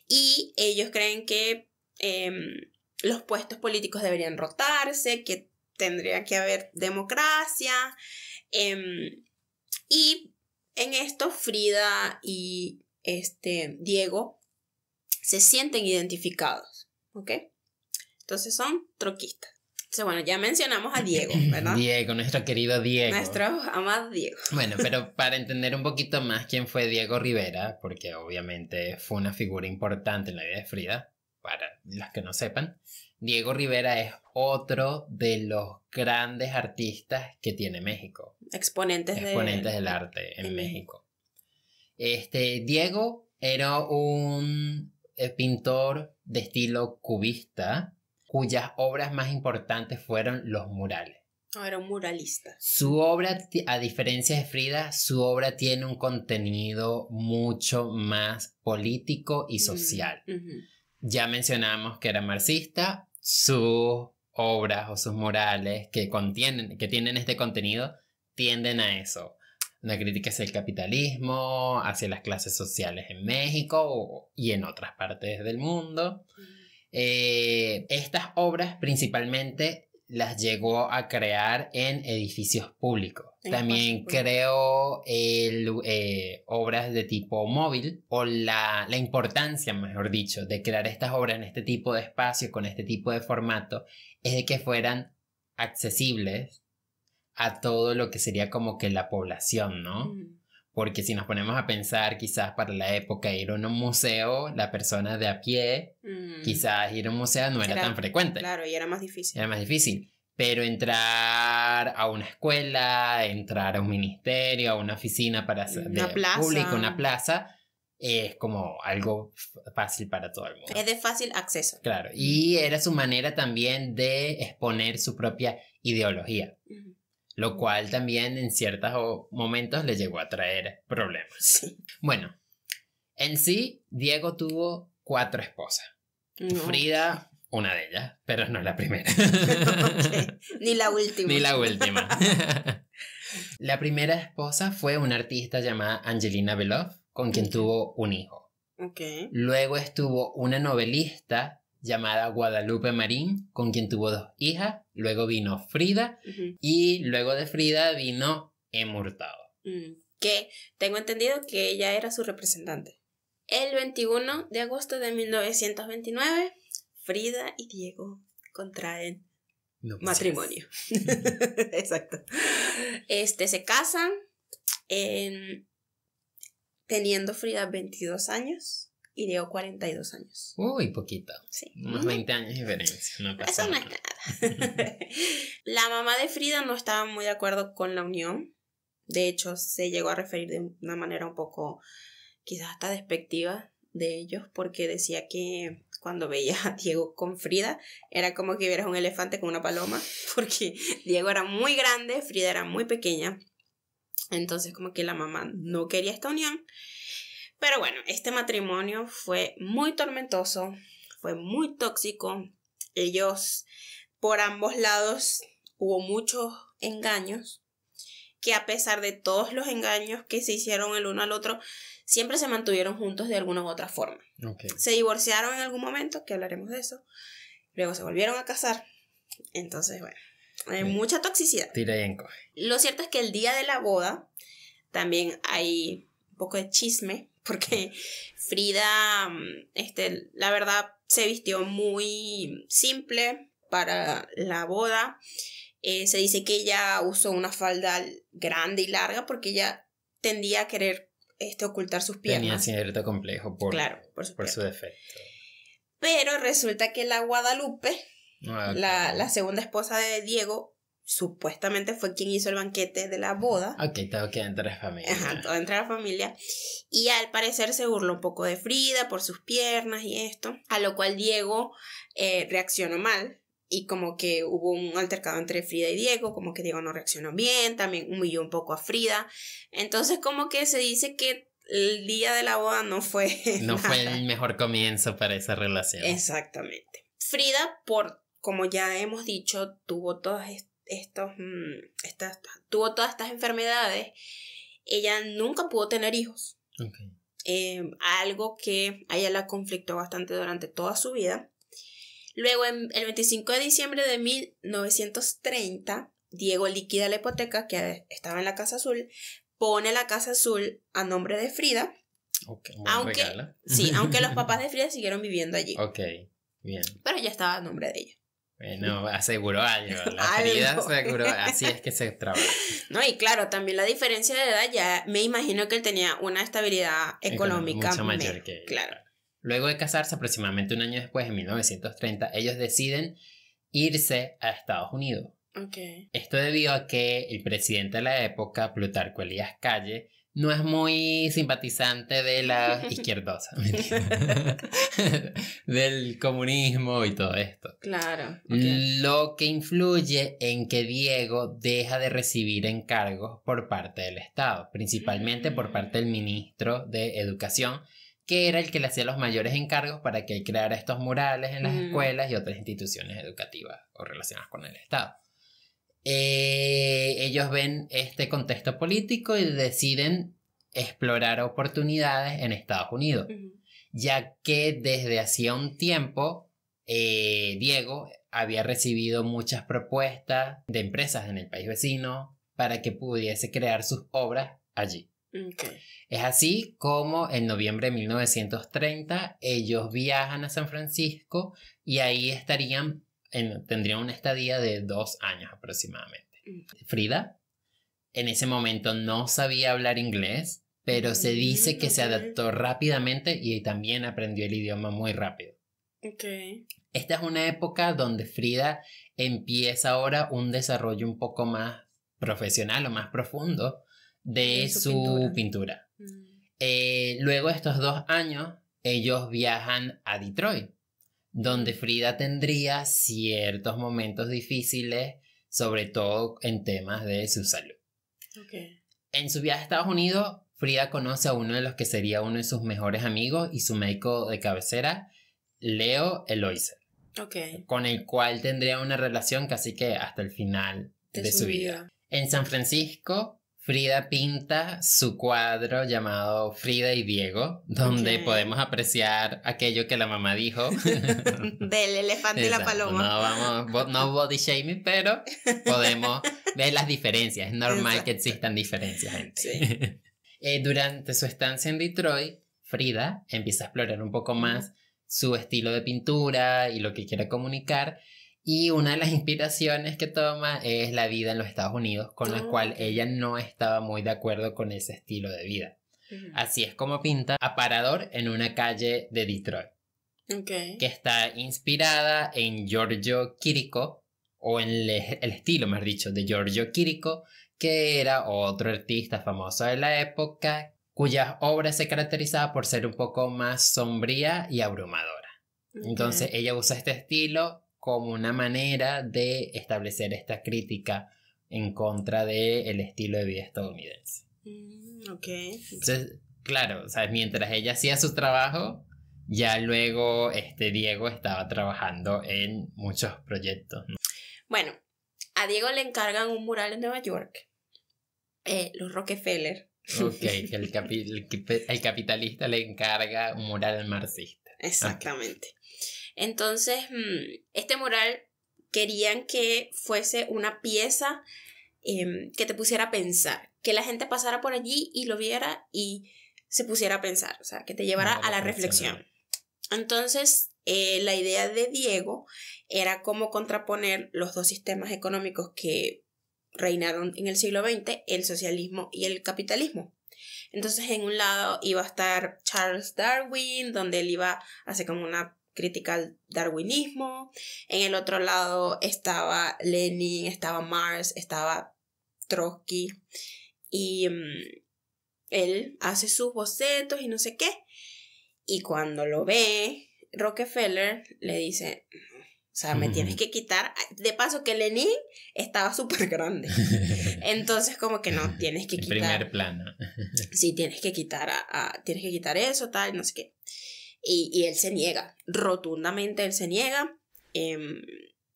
Y ellos creen que em, los puestos políticos deberían rotarse, que tendría que haber democracia. Em, y en esto Frida y este, Diego se sienten identificados, ¿ok? Entonces son troquistas. Entonces, bueno, ya mencionamos a Diego, ¿verdad? Diego, nuestro querido Diego. Nuestro amado Diego. Bueno, pero para entender un poquito más quién fue Diego Rivera, porque obviamente fue una figura importante en la vida de Frida, para las que no sepan, Diego Rivera es otro de los grandes artistas que tiene México. Exponentes, Exponentes del arte en, México. Este, Diego era un eh, pintor de estilo cubista cuyas obras más importantes fueron los murales. Ah, era un muralista. Su obra, a diferencia de Frida, su obra tiene un contenido mucho más político y social. Ya mencionamos que era marxista, sus obras o sus morales que contienen, que tienen este contenido, tienden a eso. la crítica hacia el capitalismo, hacia las clases sociales en México y en otras partes del mundo. Eh, estas obras principalmente las llegó a crear en edificios públicos. También creó el, eh, obras de tipo móvil o la, importancia, mejor dicho, de crear estas obras en este tipo de espacio, con este tipo de formato, es de que fueran accesibles a todo lo que sería como que la población, ¿no? Mm porque si nos ponemos a pensar, quizás para la época ir a un museo, la persona de a pie, mm. quizás ir a un museo no era, tan frecuente. Claro, y era más difícil. Era más difícil. Pero entrar a una escuela, entrar a un ministerio, a una oficina para hacer público, una plaza, es como algo fácil para todo el mundo. Es de fácil acceso. Claro, y era su manera también de exponer su propia ideología lo cual también en ciertos momentos le llegó a traer problemas. Bueno, en sí, Diego tuvo cuatro esposas. Frida, una de ellas, pero no la primera. Ni la última. Ni la última. la primera esposa fue una artista llamada Angelina Beloff, con quien tuvo un hijo. Luego estuvo una novelista llamada Guadalupe Marín, con quien tuvo dos hijas, luego vino Frida y luego de Frida vino Emurtao, mm. que tengo entendido que ella era su representante. El 21 de agosto de 1929, Frida y Diego contraen matrimonio. Exacto. Este, se casan teniendo Frida 22 años y Diego 42 años. Uy, poquito. Sí. Unos 20 años de diferencia. No pasa Eso no es nada. la mamá de Frida no estaba muy de acuerdo con la unión. De hecho, se llegó a referir de una manera un poco, quizás hasta despectiva de ellos, porque decía que cuando veía a Diego con Frida, era como que vieras un elefante con una paloma, porque Diego era muy grande, Frida era muy pequeña. Entonces, como que la mamá no quería esta unión pero bueno, este matrimonio fue muy tormentoso, fue muy tóxico. Ellos, por ambos lados, hubo muchos engaños que a pesar de todos los engaños que se hicieron el uno al otro, siempre se mantuvieron juntos de alguna u otra forma. Se divorciaron en algún momento, que hablaremos de eso. Luego se volvieron a casar. Entonces, bueno, hay mucha toxicidad. Tira y encoge. Lo cierto es que el día de la boda también hay un poco de chisme porque Frida, mm, este, la verdad, se vistió muy simple para la boda. Eh, se dice que ella usó una falda grande y larga porque ella tendía a querer este, ocultar sus piernas. Tenía cierto complejo por, por, su defecto. Pero resulta que la Guadalupe, ah, la, la segunda esposa de Diego, supuestamente fue quien hizo el banquete de la boda. Ok, todo queda entre la familia. Ajá, todo entre la familia. Y al parecer se burló un poco de Frida por sus piernas y esto, a lo cual Diego eh, reaccionó mal. Y como que hubo un altercado entre Frida y Diego, como que Diego no reaccionó bien, también humilló un poco a Frida. Entonces como que se dice que el día de la boda no fue... No fue el mejor comienzo para esa relación. Exactamente. Frida, por, como ya hemos dicho, tuvo todas estas estos, mm, estas, tuvo todas estas enfermedades, ella nunca pudo tener hijos. Eh, algo que a ella la conflictó bastante durante toda su vida. Luego, el 25 de diciembre de 1930, Diego liquida la hipoteca que estaba en la Casa Azul, pone la Casa Azul a nombre de Frida. aunque, sí, aunque los papás de Frida siguieron viviendo allí. Ok, bien. Pero ya estaba a nombre de ella. Bueno, aseguró años La herida aseguró. Así es que se trabaja. No, y claro, también la diferencia de edad ya me imagino que él tenía una estabilidad económica. Mucho mayor que él. Claro. Luego de casarse, aproximadamente un año después, en 1930, ellos deciden irse a Estados Unidos. Okay. Esto debido a que el presidente de la época, Plutarco Elías Calle, no es muy simpatizante de la izquierdosa, del comunismo y todo esto. Claro. Lo que influye en que Diego deja de recibir encargos por parte del Estado, principalmente por mm. parte del ministro de Educación, que era el que le hacía los mayores encargos para que creara estos murales en las mm. escuelas y otras instituciones educativas o relacionadas con el Estado. Eh, ellos ven este contexto político y deciden explorar oportunidades en Estados Unidos, ya que desde hacía un tiempo eh, Diego había recibido muchas propuestas de empresas en el país vecino para que pudiese crear sus obras allí. Es así como en noviembre de 1930 ellos viajan a San Francisco y ahí estarían tendría una estadía de dos años aproximadamente. Mm. Frida en ese momento no sabía hablar inglés, pero se mm, dice que se adaptó rápidamente y también aprendió el idioma muy rápido. Esta es una época donde Frida empieza ahora un desarrollo un poco más profesional o más profundo de su, pintura. Mm. Eh, luego estos dos años, ellos viajan a Detroit donde Frida tendría ciertos momentos difíciles, sobre todo en temas de su salud. Okay. En su viaje a Estados Unidos, Frida conoce a uno de los que sería uno de sus mejores amigos y su médico de cabecera, Leo Eloiser. Okay. Con el cual tendría una relación casi que hasta el final de, su, vida. En San Francisco, Frida pinta su cuadro llamado Frida y Diego, donde podemos apreciar aquello que la mamá dijo. Del elefante y la paloma. No, vamos, no body shaming, pero podemos ver las diferencias. Es normal que existan diferencias, gente. Eh, durante su estancia en Detroit, Frida empieza a explorar un poco más su estilo de pintura y lo que quiere comunicar y una de las inspiraciones que toma es la vida en los Estados Unidos, con la ah, cual ella no estaba muy de acuerdo con ese estilo de vida. Así es como pinta Aparador en una calle de Detroit. Que está inspirada en Giorgio Quirico, o en el, estilo, más dicho, de Giorgio Quirico, que era otro artista famoso de la época, cuyas obra se caracterizaba por ser un poco más sombría y abrumadora. Entonces ella usa este estilo como una manera de establecer esta crítica en contra del estilo de vida estadounidense. Mm, ok. Entonces, claro, mientras ella hacía su trabajo, ya luego este Diego estaba trabajando en muchos proyectos. Bueno, a Diego le encargan un mural en Nueva York, eh, los Rockefeller. Ok, el, capitalista le encarga un mural marxista. Exactamente. Entonces, mm, este mural querían que fuese una pieza em, que te pusiera a pensar, que la gente pasara por allí y lo viera y se pusiera a pensar, o sea, que te llevara a la pues, reflexión. Entonces, eh, la idea de Diego era cómo contraponer los dos sistemas económicos que reinaron en el siglo XX, el socialismo y el capitalismo. Entonces, en un lado iba a estar Charles Darwin, donde él iba a hacer como una crítica al darwinismo, en el otro lado estaba Lenin, estaba Marx, estaba Trotsky y mm, él hace sus bocetos y no sé qué. Y cuando lo ve, Rockefeller le dice, o sea, me tienes que quitar. De paso que Lenin estaba súper grande. Entonces, como que no, tienes que quitar. En primer plano. Sí, tienes que quitar a, tienes que quitar eso, tal, no sé qué. Y, él se niega, rotundamente él se niega. Em,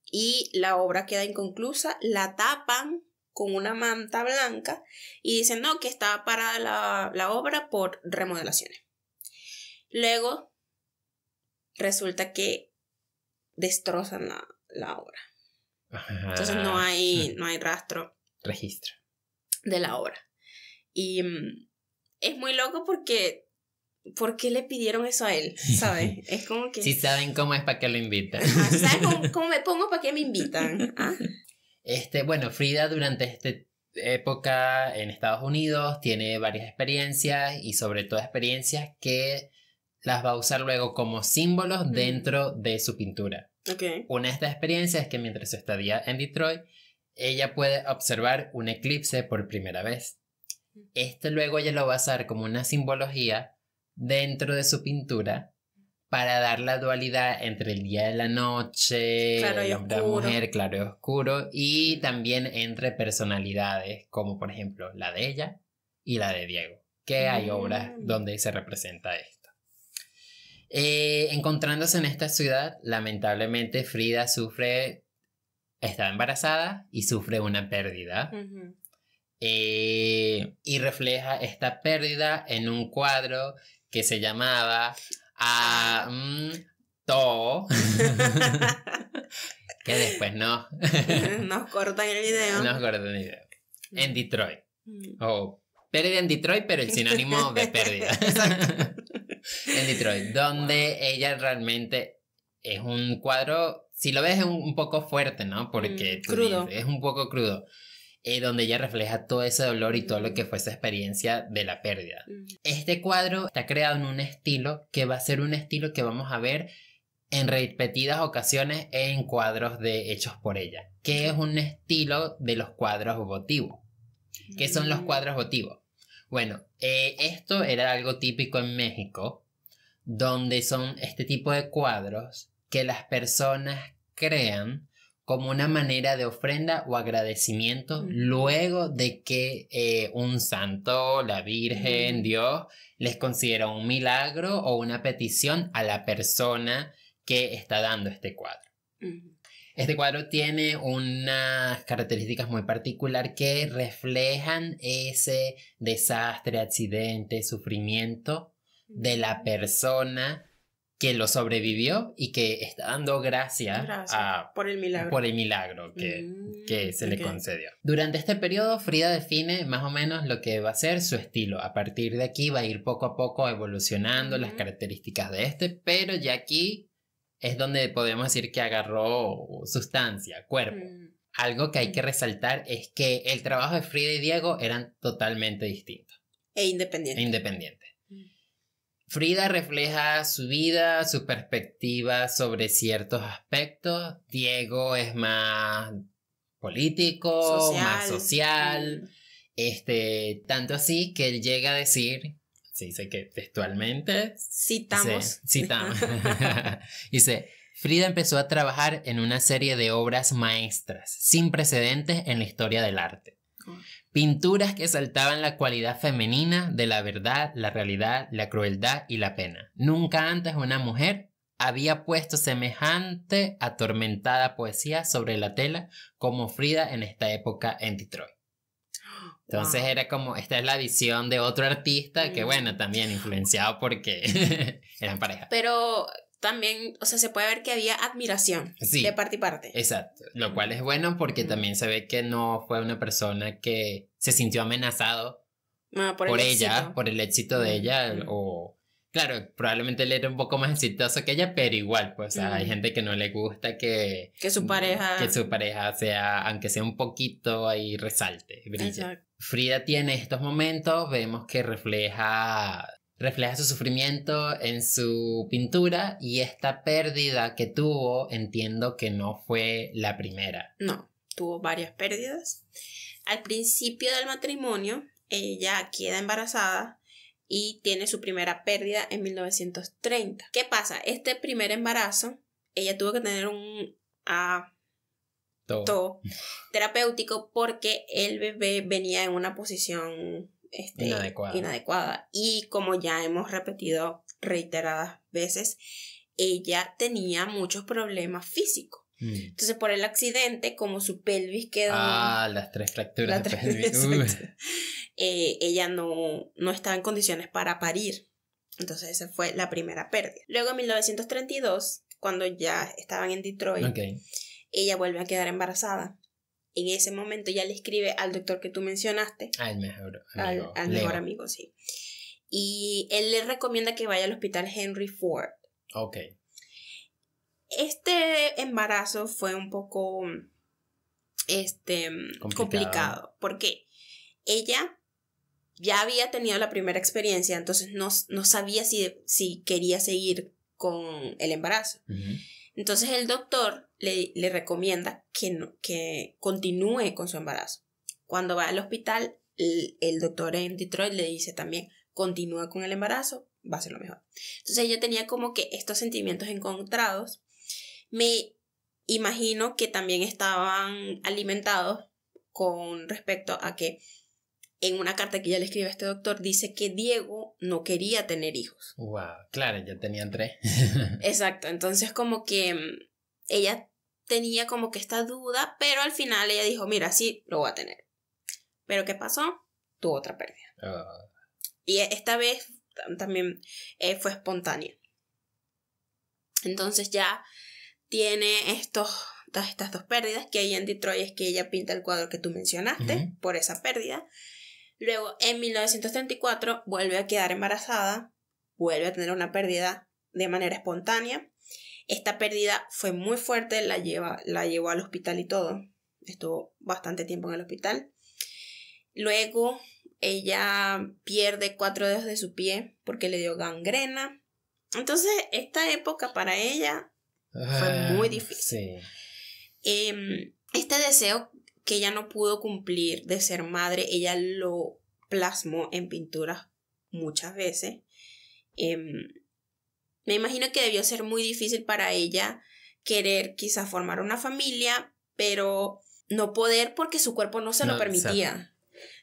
y la obra queda inconclusa, la tapan con una manta blanca y dicen no, que está parada la, obra por remodelaciones. Luego resulta que destrozan la, obra. Entonces no hay, no hay rastro. Registro. De la obra. Y em, es muy loco porque ¿por qué le pidieron eso a él? ¿Sabes? Es como que... Si saben cómo es, ¿para que lo invitan? ¿Saben cómo, me pongo? ¿Para que me invitan? ¿Ah? Este, bueno, Frida durante esta época en Estados Unidos tiene varias experiencias y sobre todo experiencias que las va a usar luego como símbolos dentro de su pintura. Okay. Una de estas experiencias es que mientras su estadía en Detroit, ella puede observar un eclipse por primera vez. Este luego ella lo va a usar como una simbología dentro de su pintura para dar la dualidad entre el día y la noche, claro y la mujer, claro y oscuro, y también entre personalidades, como por ejemplo la de ella y la de Diego, que hay mm. obras donde se representa esto. Eh, encontrándose en esta ciudad, lamentablemente Frida sufre, está embarazada y sufre una pérdida. Eh, y refleja esta pérdida en un cuadro que se llamaba ah. To que después no. Nos cortan el video. Nos cortan el video. En Detroit. Mm. O oh, pérdida en Detroit, pero el sinónimo de pérdida. en Detroit, donde ella realmente es un cuadro, si lo ves es un, poco fuerte, ¿no? Porque mm, crudo. es un poco crudo eh, donde ella refleja todo ese dolor y todo lo que fue esa experiencia de la pérdida. Este cuadro está creado en un estilo que va a ser un estilo que vamos a ver en repetidas ocasiones en cuadros de hechos por ella, que es un estilo de los cuadros votivos. ¿Qué son los mm. cuadros votivos? Bueno, eh, esto era algo típico en México, donde son este tipo de cuadros que las personas crean como una manera de ofrenda o agradecimiento luego de que eh, un santo, la Virgen, Dios les considera un milagro o una petición a la persona que está dando este cuadro. Este cuadro tiene unas características muy particulares que reflejan ese desastre, accidente, sufrimiento de la persona que lo sobrevivió y que está dando gracias, por el milagro, por el milagro que, mm, se le concedió. Durante este periodo, Frida define más o menos lo que va a ser su estilo. A partir de aquí va a ir poco a poco evolucionando las características de este, pero ya aquí es donde podemos decir que agarró sustancia, cuerpo. Mm. Algo que hay que mm. resaltar es que el trabajo de Frida y Diego eran totalmente distintos. E independientes. E independientes. Frida refleja su vida, su perspectiva sobre ciertos aspectos. Diego es más político, más social. Este, tanto así que él llega a decir, se dice que textualmente. Citamos. citamos. dice, Frida empezó a trabajar en una serie de obras maestras sin precedentes en la historia del arte. Pinturas que saltaban la cualidad femenina de la verdad, la realidad, la crueldad y la pena. Nunca antes una mujer había puesto semejante atormentada poesía sobre la tela como Frida en esta época en Detroit. Entonces era como, esta es la visión de otro artista que, mm. bueno, también influenciado porque eran pareja. Pero también, o sea, se puede ver que había admiración de parte y parte. Exacto, lo cual es bueno porque también se ve que no fue una persona que se sintió amenazado ah, por, ella, por el éxito de ella, o claro, probablemente él era un poco más exitoso que ella, pero igual, pues hay gente que no le gusta que que su pareja que su pareja sea, aunque sea un poquito ahí resalte, brilla. Frida tiene estos momentos, vemos que refleja refleja su sufrimiento en su pintura y esta pérdida que tuvo entiendo que no fue la primera. No, tuvo varias pérdidas. Al principio del matrimonio, ella queda embarazada y tiene su primera pérdida en 1930. ¿Qué pasa? Este primer embarazo, ella tuvo que tener un a ah, terapéutico porque el bebé venía en una posición este, inadecuada. Y como ya hemos repetido reiteradas veces, ella tenía muchos problemas físicos. Mm. Entonces, por el accidente, como su pelvis quedó. Ah, las tres fracturas eh, ella no, no estaba en condiciones para parir. Entonces, esa fue la primera pérdida. Luego, en 1932, cuando ya estaban en Detroit, ella vuelve a quedar embarazada en ese momento ya le escribe al doctor que tú mencionaste. Al mejor amigo. Al, mejor amigo, sí. Y él le recomienda que vaya al hospital Henry Ford. Ok. Este embarazo fue un poco este, complicado. porque ella ya había tenido la primera experiencia, entonces no, sabía si, si quería seguir con el embarazo. Entonces el doctor le, le recomienda que, no, que continúe con su embarazo. Cuando va al hospital, el, doctor en Detroit le dice también, continúa con el embarazo, va a ser lo mejor. Entonces yo tenía como que estos sentimientos encontrados. Me imagino que también estaban alimentados con respecto a que en una carta que ya le escribe a este doctor, dice que Diego no quería tener hijos. Wow, claro, ya tenían tres. Exacto, entonces como que mm, ella tenía como que esta duda, pero al final ella dijo, mira, sí, lo voy a tener. Pero ¿qué pasó? Tuvo otra pérdida. Ah. Y esta vez también eh, fue espontánea. Entonces ya tiene estos, estas dos pérdidas que hay en Detroit es que ella pinta el cuadro que tú mencionaste por esa pérdida Luego, en 1934, vuelve a quedar embarazada, vuelve a tener una pérdida de manera espontánea. Esta pérdida fue muy fuerte, la, lleva, la llevó al hospital y todo. Estuvo bastante tiempo en el hospital. Luego, ella pierde cuatro dedos de su pie porque le dio gangrena. Entonces, esta época para ella fue muy ah, difícil. Em, este deseo que ella no pudo cumplir de ser madre, ella lo plasmó en pinturas muchas veces. Em, me imagino que debió ser muy difícil para ella querer quizás formar una familia, pero no poder porque su cuerpo no se lo permitía.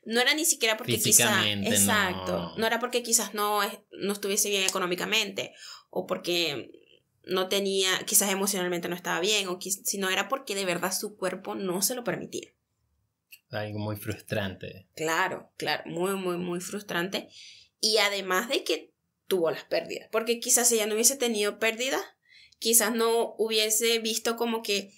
No era ni siquiera porque quizás... Exacto. No. era porque quizás no, no estuviese bien económicamente o porque no tenía, quizás emocionalmente no estaba bien, o sino era porque de verdad su cuerpo no se lo permitía algo muy frustrante. Claro, claro, muy, muy, muy frustrante. Y además de que tuvo las pérdidas, porque quizás ella no hubiese tenido pérdidas, quizás no hubiese visto como que,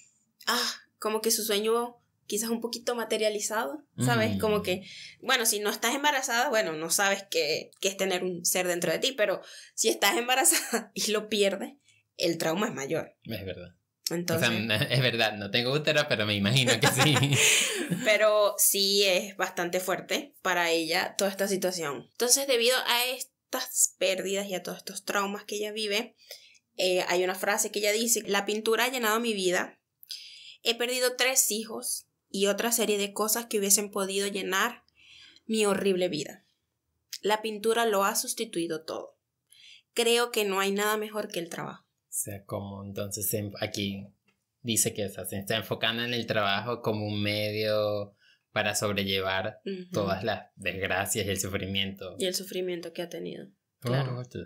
ah, como que su sueño quizás un poquito materializado, ¿sabes? Como que, mm. bueno, si no estás embarazada, bueno, no sabes qué, qué es tener un ser dentro de ti, pero si estás embarazada y lo pierdes, el trauma es mayor. Es verdad. Entonces, es verdad, no tengo útero, pero me imagino que sí. pero sí es bastante fuerte para ella toda esta situación. Entonces, debido a estas pérdidas y a todos estos traumas que ella vive, eh, hay una frase que ella dice, la pintura ha llenado mi vida, he perdido tres hijos y otra serie de cosas que hubiesen podido llenar mi horrible vida. La pintura lo ha sustituido todo. Creo que no hay nada mejor que el trabajo sea, como entonces aquí dice que se está enfocando en el trabajo como un medio para sobrellevar todas las desgracias y el sufrimiento. Y el sufrimiento que ha tenido. Claro. Oh,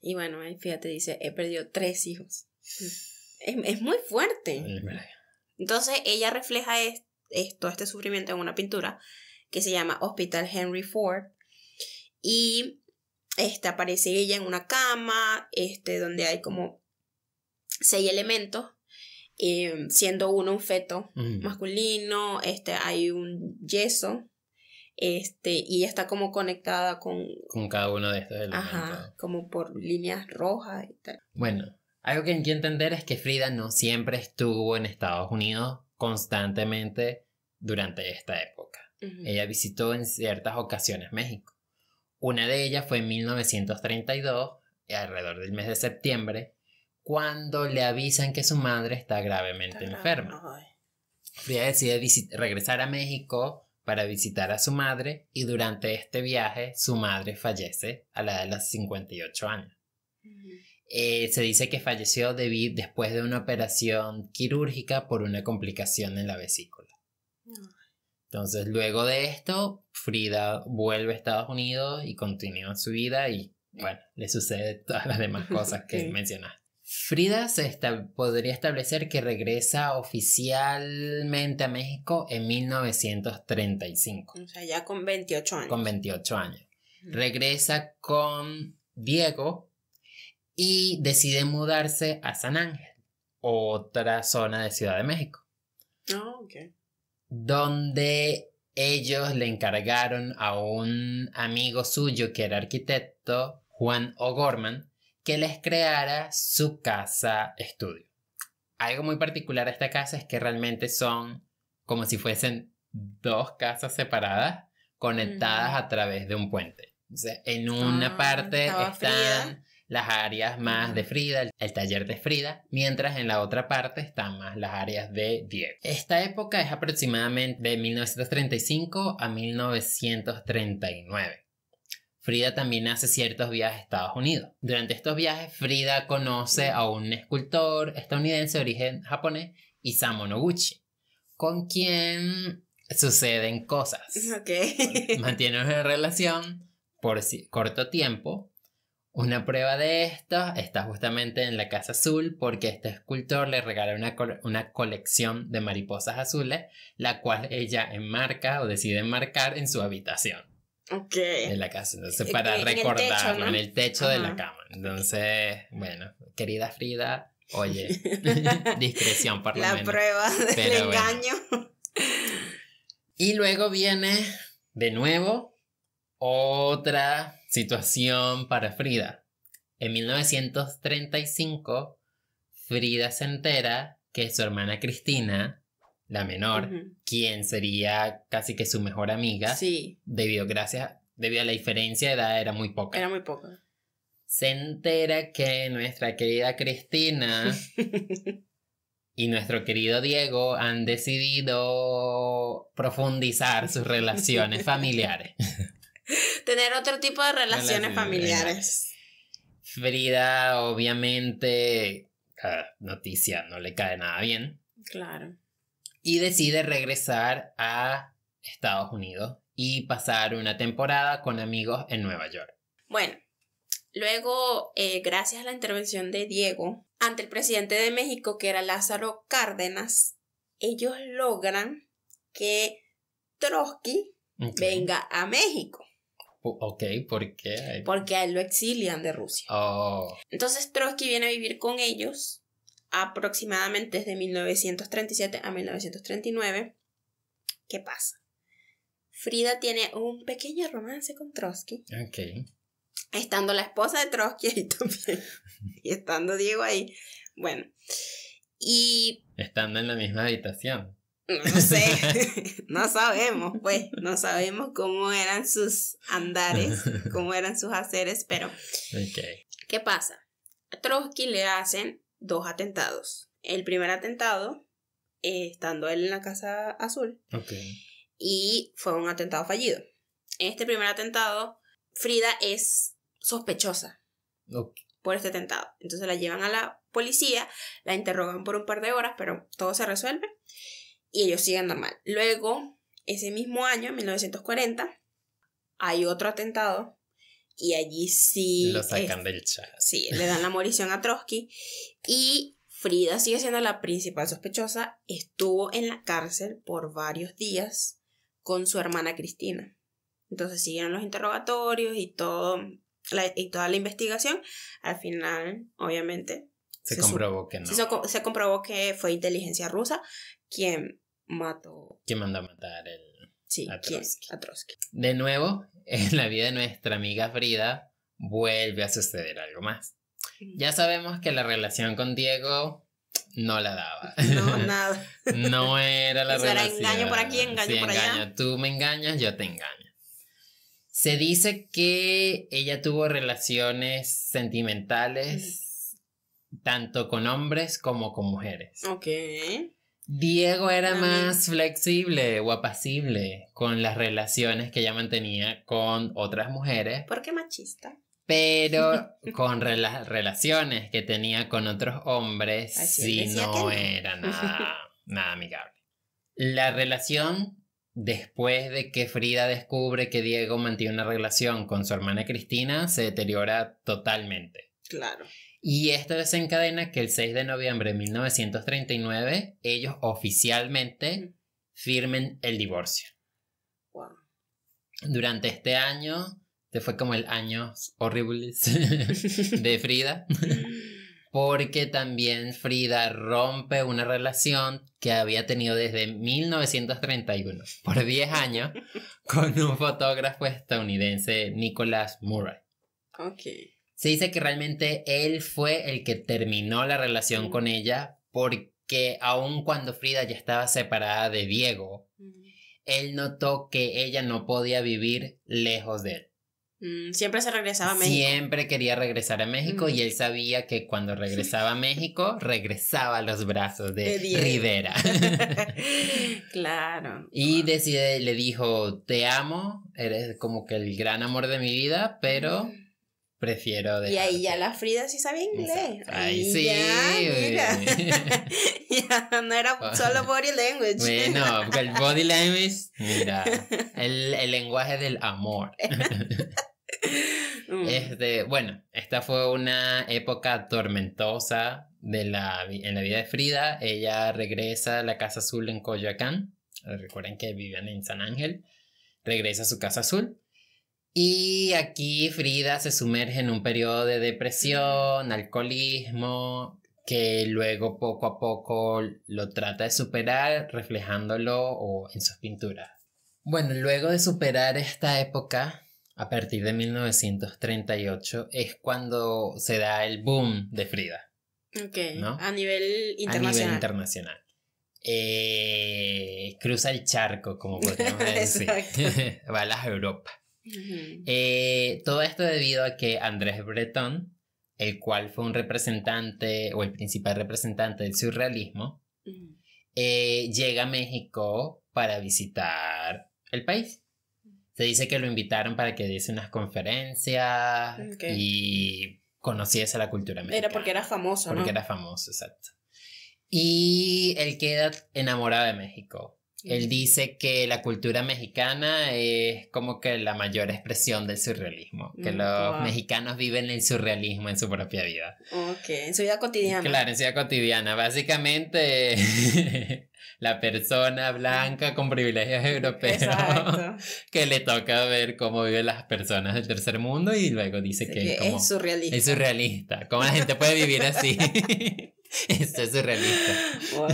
y bueno, fíjate, dice, he perdido tres hijos. Es, es muy fuerte. Entonces ella refleja es, todo este sufrimiento en una pintura que se llama Hospital Henry Ford. Y este, aparece ella en una cama, este, donde hay como seis elementos, em, siendo uno un feto mm. masculino, este, hay un yeso, este, y está como conectada con... Con cada uno de estos elementos. como por líneas rojas y tal. Bueno, algo que hay que entender es que Frida no siempre estuvo en Estados Unidos constantemente durante esta época. Ella visitó en ciertas ocasiones México. Una de ellas fue en 1932, eh, alrededor del mes de septiembre, cuando le avisan que su madre está gravemente enferma. decide regresar a México para visitar a su madre y durante este viaje su madre fallece a la edad de los 58 años. Eh, se dice que falleció David después de una operación quirúrgica por una complicación en la vesícula. Entonces, luego de esto, Frida vuelve a Estados Unidos y continúa su vida y, bueno, le sucede todas las demás cosas que mencionaste. Frida se podría establecer que regresa oficialmente a México en 1935. O sea, ya con 28 años. Con 28 años. Regresa con Diego y decide mudarse a San Ángel, otra zona de Ciudad de México. Ah, okay donde ellos le encargaron a un amigo suyo que era arquitecto, Juan O'Gorman, que les creara su casa estudio. Algo muy particular de esta casa es que realmente son como si fuesen dos casas separadas conectadas a través de un puente. O sea, en una ah, parte están las áreas más de Frida, el taller de Frida, mientras en la otra parte están más las áreas de Diego. Esta época es aproximadamente de 1935 a 1939. Frida también hace ciertos viajes a Estados Unidos. Durante estos viajes, Frida conoce a un escultor estadounidense de origen japonés, Isamu Noguchi, con quien suceden cosas. Okay. Mantiene una relación por corto tiempo, una prueba de esto está justamente en la Casa Azul porque este escultor le regala una, colección de mariposas azules, la cual ella enmarca o decide enmarcar en su habitación. Ok. En la casa, eh, entonces para en en el techo de la cama. Entonces, bueno, querida Frida, oye, discreción por lo la prueba del engaño. Y luego viene de nuevo otra Situación para Frida. En 1935, Frida se entera que su hermana Cristina, la menor, quien sería casi que su mejor amiga, debido, debido a la diferencia de edad era muy poca. Era muy poca. Se entera que nuestra querida Cristina y nuestro querido Diego han decidido profundizar sus relaciones familiares. Tener otro tipo de relaciones familiares. Frida, obviamente, noticia, no le cae nada bien. Claro. Y decide regresar a Estados Unidos y pasar una temporada con amigos en Nueva York. Bueno, luego, eh, gracias a la intervención de Diego ante el presidente de México, que era Lázaro Cárdenas, ellos logran que Trotsky venga a México. Ok, ¿por qué? Pues. Porque a él lo exilian de Rusia. Oh. Entonces Trotsky viene a vivir con ellos aproximadamente desde 1937 a 1939. ¿Qué pasa? Frida tiene un pequeño romance con Trotsky. Ok. Estando la esposa de Trotsky ahí también. y estando Diego ahí. Bueno. Y. Estando en la misma habitación. No sé, no sabemos, pues, no sabemos cómo eran sus andares, cómo eran sus haceres, pero... ¿Qué pasa? Trotsky le hacen dos atentados. El primer atentado, eh, estando él en la Casa Azul, y fue un atentado fallido. En este primer atentado, Frida es sospechosa por este atentado. Entonces la llevan a la policía, la interrogan por un par de horas, pero todo se resuelve y ellos siguen normal. Luego, ese mismo año, en 1940, hay otro atentado y allí sí... Lo sacan del chat. Sí, le dan la morición a Trotsky y Frida sigue siendo la principal sospechosa, estuvo en la cárcel por varios días con su hermana Cristina. Entonces siguieron los interrogatorios y, todo, y toda la investigación. Al final, obviamente... Se, comprobó que no. se comprobó que fue inteligencia rusa quién mató. ¿Quién mandó a matar el... Sí, a Trotsky. De nuevo, en la vida de nuestra amiga Frida vuelve a suceder algo más. Ya sabemos que la relación con Diego no la daba. No, nada. no era la Eso relación. Era engaño por aquí, engaño por allá. Tú me engañas, yo te engaño. Se dice que ella tuvo relaciones sentimentales tanto con hombres como con mujeres. Ok. Diego era más flexible o apacible con las relaciones que ella mantenía con otras mujeres. Porque qué machista? Pero con las relaciones que tenía con otros hombres, si sí no, era nada, nada amigable. La relación después de que Frida descubre que Diego mantiene una relación con su hermana Cristina, se deteriora totalmente. Claro. Y esto desencadena que el 6 de noviembre de 1939 ellos oficialmente firmen el divorcio. Wow. Durante este año, este fue como el año horrible de Frida, porque también Frida rompe una relación que había tenido desde 1931, por 10 años, con un fotógrafo estadounidense, Nicholas Murray. Okay se dice que realmente él fue el que terminó la relación con ella porque aun cuando Frida ya estaba separada de Diego, él notó que ella no podía vivir lejos de él. Mm, siempre se regresaba a México. Siempre quería regresar a México y él sabía que cuando regresaba a México, regresaba a los brazos de, Rivera. claro. Y decide, le dijo, te amo, eres como que el gran amor de mi vida, pero prefiero de. Y ahí ya la Frida sí sabía inglés. Ahí sí. Ya, no era solo ah. body language. Bueno, el body language, mira, el, lenguaje del amor. Mm. este, bueno, esta fue una época tormentosa de la, en la vida de Frida. Ella regresa a la Casa Azul en Coyoacán. Recuerden que vivían en San Ángel. Regresa a su Casa Azul y aquí Frida se sumerge en un periodo de depresión, alcoholismo, que luego poco a poco lo trata de superar reflejándolo en sus pinturas. Bueno, luego de superar esta época, a partir de 1938, es cuando se da el boom de Frida. Ok, a nivel internacional. A nivel internacional. Eh, cruza el charco, como podríamos decir. Va a las Europa. Eh, todo esto debido a que Andrés Breton, el cual fue un representante o el principal representante del surrealismo, eh, llega a México para visitar el país. Se dice que lo invitaron para que diese unas conferencias y conociese la cultura mexicana. Era porque era famoso, ¿no? Porque era famoso, exacto. Y él queda enamorado de México. Él dice que la cultura mexicana es como que la mayor expresión del surrealismo, que mm, los mexicanos viven el surrealismo en su propia vida. Ok, en su vida cotidiana. Claro, en su vida cotidiana. Básicamente la persona blanca con privilegios europeos que le toca ver cómo viven las personas del tercer mundo y luego dice que, es, surrealista. Es ¿Cómo la gente puede vivir así? Esto es surrealista.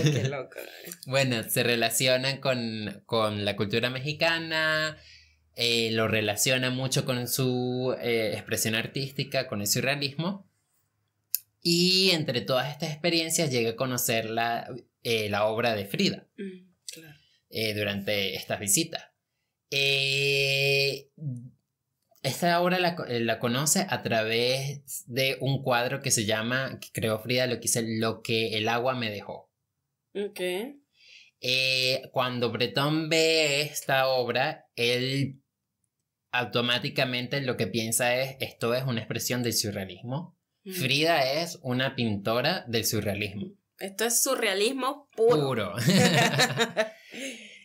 qué loco. Eh. bueno, se relaciona con, con la cultura mexicana, eh, lo relaciona mucho con su eh, expresión artística, con el surrealismo. Y entre todas estas experiencias llega a conocer la eh, la obra de Frida mm, eh, durante estas visitas. Eh, esta obra la, conoce a través de un cuadro que se llama, que creó Frida lo que es Lo que el agua me dejó. cuando Breton ve esta obra, él automáticamente lo que piensa es, esto es una expresión del surrealismo. Mm. Frida es una pintora del surrealismo. Esto es surrealismo puro. Puro.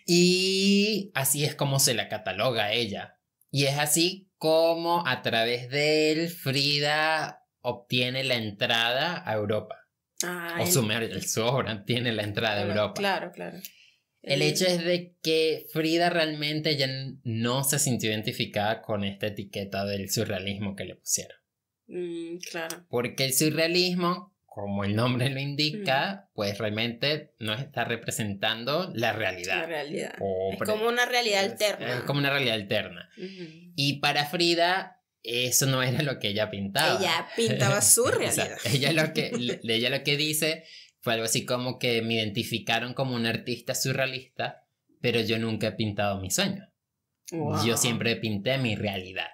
y así es como se la cataloga ella. Y es así como a través de él Frida obtiene la entrada a Europa. Ah, o su, el... su, tiene la entrada a Europa. Claro, claro. El hecho es de que Frida realmente ya no se sintió identificada con esta etiqueta del surrealismo que le pusieron. Mm, claro. Porque el surrealismo como el nombre lo indica, pues realmente no está representando la realidad. La realidad. como una realidad alterna. como una realidad alterna. Y para Frida, eso no era lo que ella pintaba. Ella pintaba su realidad. ella, lo que, ella lo que dice fue algo así como que me identificaron como un artista surrealista, pero yo nunca he pintado mi sueño. Yo siempre pinté mi realidad.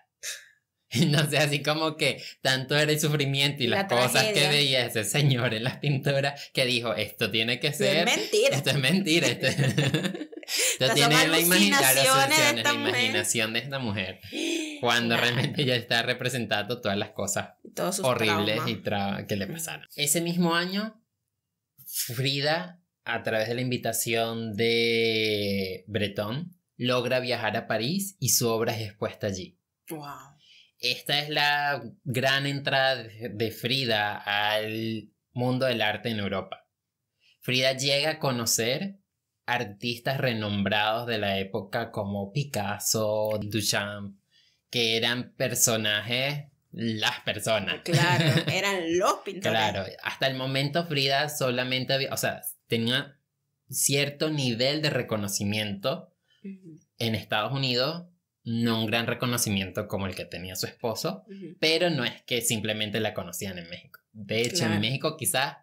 no sé, así como que tanto era el sufrimiento y las cosas que veía ese señor en las pinturas que dijo, esto tiene que ser... Es mentira. Esto es mentira. Esto, tiene la, imaginación, la imaginación de esta mujer. Cuando realmente ya está representando todas las cosas horribles y que le pasaron. Ese mismo año, Frida, a través de la invitación de Breton, logra viajar a París y su obra es expuesta allí. Wow esta es la gran entrada de Frida al mundo del arte en Europa. Frida llega a conocer artistas renombrados de la época como Picasso, Duchamp, que eran personajes, las personas. Ah, claro, eran los pintores. Claro, hasta el momento Frida solamente había, o sea, tenía cierto nivel de reconocimiento en Estados Unidos, no un gran reconocimiento como el que tenía su esposo, pero no es que simplemente la conocían en México. De hecho, en México quizás,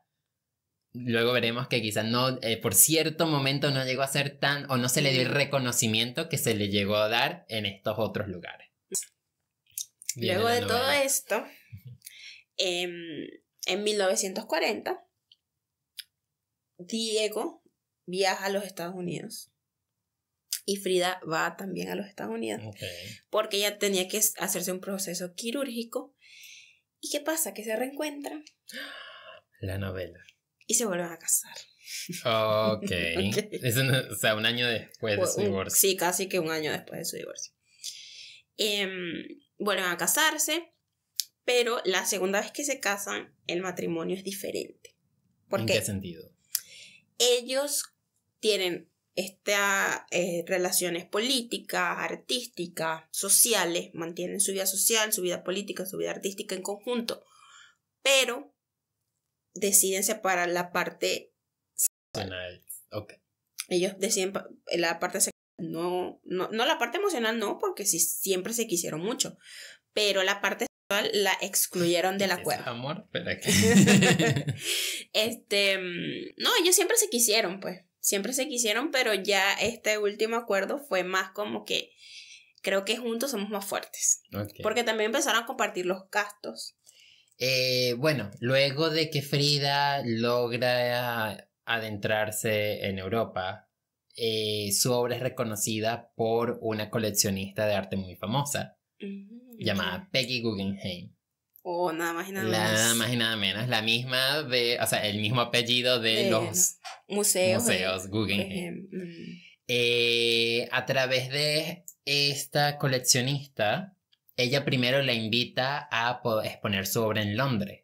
luego veremos que quizás no, eh, por cierto momento no llegó a ser tan, o no se le dio el reconocimiento que se le llegó a dar en estos otros lugares. luego de todo esto, em, en 1940, Diego viaja a los Estados Unidos y Frida va también a los Estados Unidos porque ella tenía que hacerse un proceso quirúrgico. ¿Y qué pasa? Que se reencuentran. La novela. Y se vuelven a casar. Ok. Es o sea, un año después de su divorcio. Sí, casi que un año después de su divorcio. Em, vuelven a casarse, pero la segunda vez que se casan, el matrimonio es diferente. ¿Por ¿En qué? qué sentido? Ellos tienen estas eh, relaciones políticas, artísticas, sociales, mantienen su vida social, su vida política, su vida artística en conjunto, pero deciden separar la parte sexual. Okay. Ellos deciden eh, la parte sexual, no, no, no la parte emocional, no, porque sí, siempre se quisieron mucho, pero la parte sexual la excluyeron del acuerdo. amor, este, mm, no, ellos siempre se quisieron, pues siempre se quisieron, pero ya este último acuerdo fue más como que creo que juntos somos más fuertes. Porque también empezaron a compartir los gastos. Eh, bueno, luego de que Frida logra adentrarse en Europa, eh, su obra es reconocida por una coleccionista de arte muy famosa, mm, llamada Peggy Guggenheim. O nada más y nada menos. Nada más y nada menos. La misma de, o sea, el mismo apellido de, los museos. Eh, museos, eh, eh, a través de esta coleccionista, ella primero la invita a exponer su obra en Londres,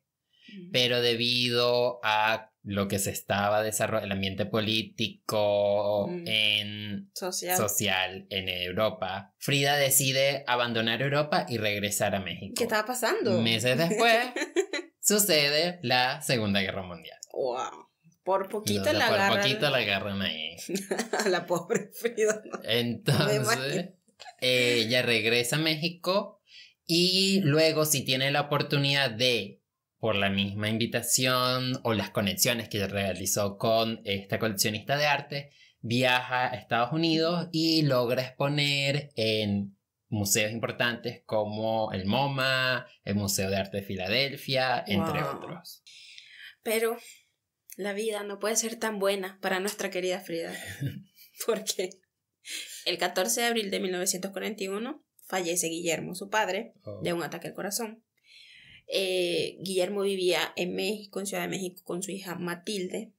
mm. pero debido a lo que se estaba desarrollando, el ambiente político, mm. en social. en Europa, Frida decide abandonar Europa y regresar a México. ¿Qué estaba pasando? Meses después sucede la Segunda Guerra Mundial. Por poquito la agarran. Por la ahí. la pobre Frida. Entonces, ella regresa a México y luego si tiene la oportunidad de por la misma invitación o las conexiones que realizó con esta coleccionista de arte, viaja a Estados Unidos y logra exponer en museos importantes como el MoMA, el Museo de Arte de Filadelfia, entre otros. Pero la vida no puede ser tan buena para nuestra querida Frida, porque el 14 de abril de 1941 fallece Guillermo, su padre, de oh. un ataque al corazón. Eh, Guillermo vivía en México, en Ciudad de México, con su hija Matilde.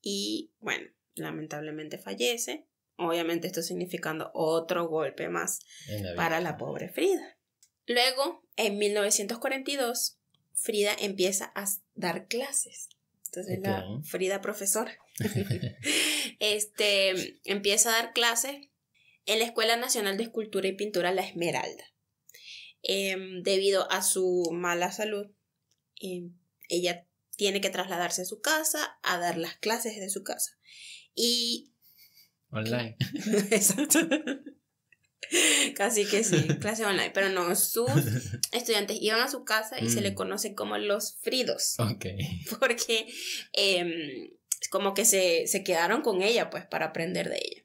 Y bueno, lamentablemente fallece. Obviamente esto significando otro golpe más para la pobre Frida. Luego, en 1942, Frida empieza a dar clases. Entonces la Frida profesora este, empieza a dar clases en la Escuela Nacional de Escultura y Pintura La Esmeralda. Em, debido a su mala salud, em, ella tiene que trasladarse a su casa a dar las clases de su casa. Y... Online. Exacto. Casi que sí, clase online. Pero no, sus estudiantes iban a su casa y se le mm. conoce como los fridos. Ok. Porque em, como que se, se quedaron con ella, pues, para aprender de ella.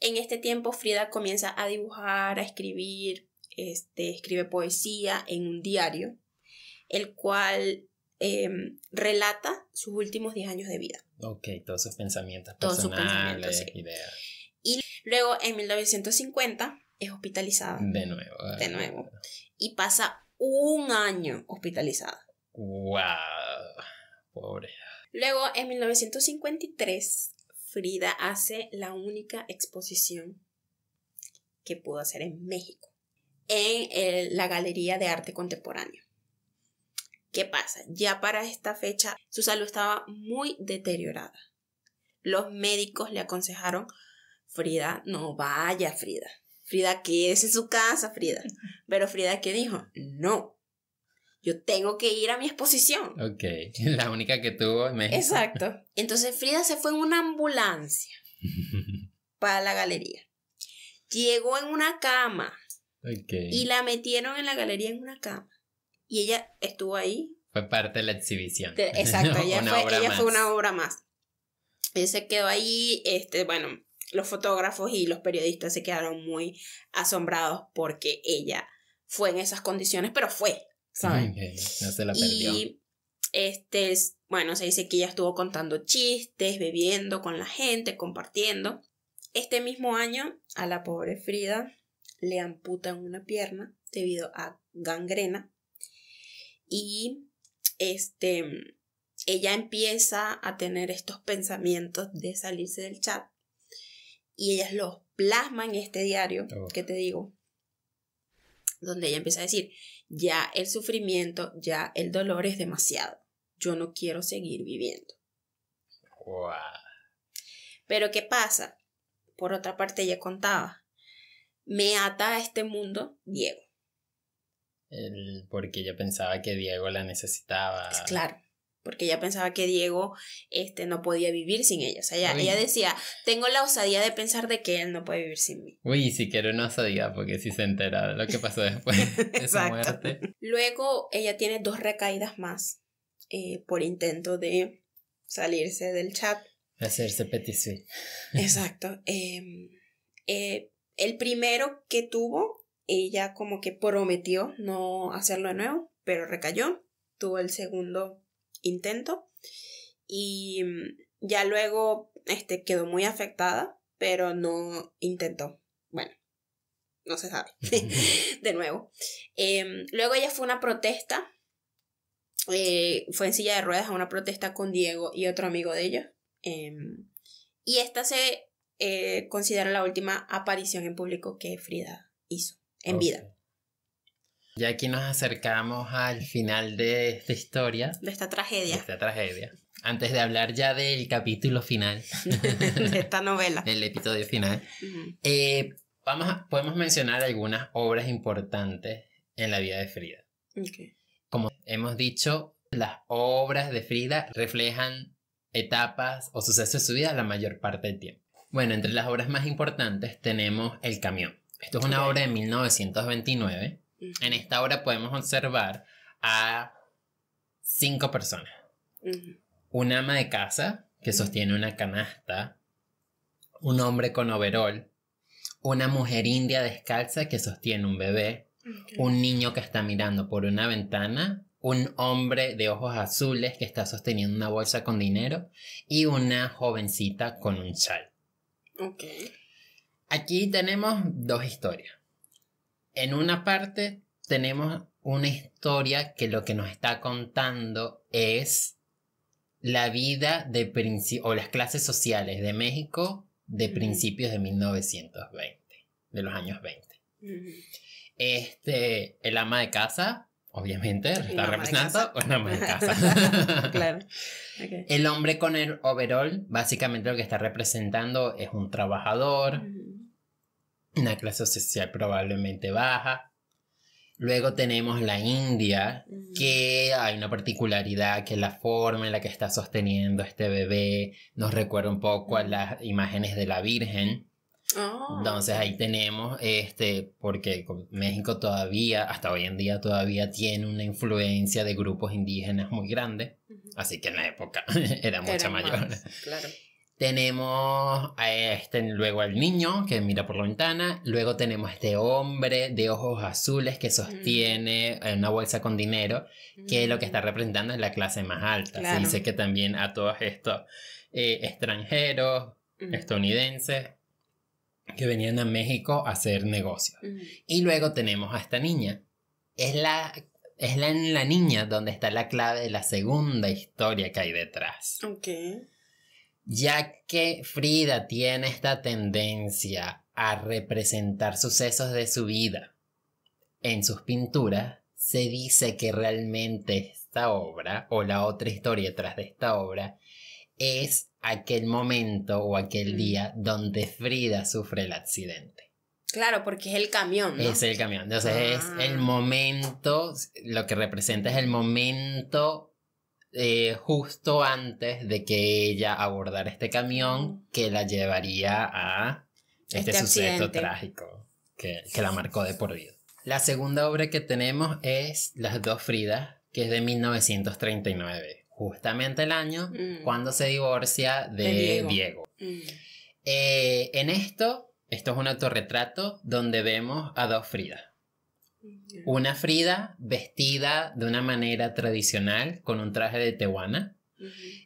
En este tiempo, Frida comienza a dibujar, a escribir, este, escribe poesía en un diario, el cual em, relata sus últimos 10 años de vida. Ok, todos sus pensamientos personales, ideas. Y luego en 1950 es hospitalizada. De nuevo. Ah, de nuevo. Y pasa un año hospitalizada. ¡Wow! Pobre. Luego en 1953 Frida hace la única exposición que pudo hacer en México en eh, la Galería de Arte Contemporáneo. ¿Qué pasa? Ya para esta fecha su salud estaba muy deteriorada. Los médicos le aconsejaron, Frida, no vaya Frida. Frida, es en su casa, Frida. Pero Frida, ¿qué dijo? No. Yo tengo que ir a mi exposición. Ok, la única que tuvo en México. Exacto. Entonces Frida se fue en una ambulancia para la galería. Llegó en una cama y la metieron en la galería en una cama. Y ella estuvo ahí. Fue parte de la exhibición. exacto, ella, fue, ella fue, una obra más. Ella se quedó ahí, este, bueno, los fotógrafos y los periodistas se quedaron muy asombrados porque ella fue en esas condiciones, pero fue, ¿saben? No se la perdió. Y este, bueno, se dice que ella estuvo contando chistes, bebiendo con la gente, compartiendo. Este mismo año, a la pobre Frida le amputan una pierna debido a gangrena y este ella empieza a tener estos pensamientos de salirse del chat y ellas los plasma en este diario oh. que te digo, donde ella empieza a decir, ya el sufrimiento, ya el dolor es demasiado, yo no quiero seguir viviendo. Pero ¿qué pasa? Por otra parte, ella contaba, me ata a este mundo Diego. porque ella pensaba que Diego la necesitaba. claro, porque ella pensaba que Diego este, no podía vivir sin ella. O sea, ella, decía, tengo la osadía de pensar de que él no puede vivir sin mí. Uy, si quiero una osadía, porque si se entera de lo que pasó después de su muerte. Luego ella tiene dos recaídas más eh, por intento de salirse del chat. Hacerse petit Exacto. Em, eh, el primero que tuvo, ella como que prometió no hacerlo de nuevo, pero recayó, tuvo el segundo intento y mm, ya luego este, quedó muy afectada, pero no intentó. Bueno, no se sabe. de nuevo. Em, luego ella fue una protesta. Eh, fue en silla de ruedas a una protesta con Diego y otro amigo de ella. Em, y esta se eh, considera la última aparición en público que Frida hizo en vida. Y aquí nos acercamos al final de esta historia. De esta tragedia. De esta tragedia. Antes de hablar ya del capítulo final. de esta novela. el episodio final. Eh, vamos podemos mencionar algunas obras importantes en la vida de Frida. Como hemos dicho, las obras de Frida reflejan etapas o sucesos de su vida la mayor parte del tiempo. Bueno, entre las obras más importantes tenemos El Camión. Esto es una obra de 1929. En esta obra podemos observar a cinco personas. Un Una ama de casa que sostiene una canasta, un hombre con overol, una mujer india descalza que sostiene un bebé, un niño que está mirando por una ventana, un hombre de ojos azules que está sosteniendo una bolsa con dinero y una jovencita con un chal. Ok. Aquí tenemos dos historias. En una parte tenemos una historia que lo que nos está contando es la vida de o las clases sociales de México de principios de 1920, de los años 20. Este, el ama de casa Obviamente, está representando una en claro. El hombre con el overall, básicamente lo que está representando es un trabajador, una clase social probablemente baja. Luego tenemos la India, que hay una particularidad que la forma en la que está sosteniendo este bebé nos recuerda un poco a las imágenes de la Virgen entonces ahí oh. tenemos, este, porque México todavía, hasta hoy en día todavía tiene una influencia de grupos indígenas muy grande, así que en la época era mucho mayor. Tenemos este, luego al niño que mira por la ventana, luego tenemos este hombre de ojos azules que sostiene mm. una bolsa con dinero, que lo que está mm. representando es la clase más alta. Se dice que también a todos estos eh, extranjeros, estadounidenses, que venían a México a hacer negocios. Y luego tenemos a esta niña. Es la es la, la niña donde está la clave de la segunda historia que hay detrás. Ok. Ya que Frida tiene esta tendencia a representar sucesos de su vida en sus pinturas, se dice que realmente esta obra o la otra historia detrás de esta obra es aquel momento o aquel mm. día donde Frida sufre el accidente. Claro, porque es el camión. Es el camión. Entonces es el ah. momento, lo que representa es el momento eh, justo antes de que ella abordara este camión que la llevaría a este, este suceso trágico que, que la marcó de por vida. La segunda obra que tenemos es Las dos Fridas, que es de 1939 justamente el año mm. cuando se divorcia de, Diego. Mm. Eh, en esto, esto es un autorretrato donde vemos a dos Frida. Una Frida vestida de una manera tradicional con un traje de tehuana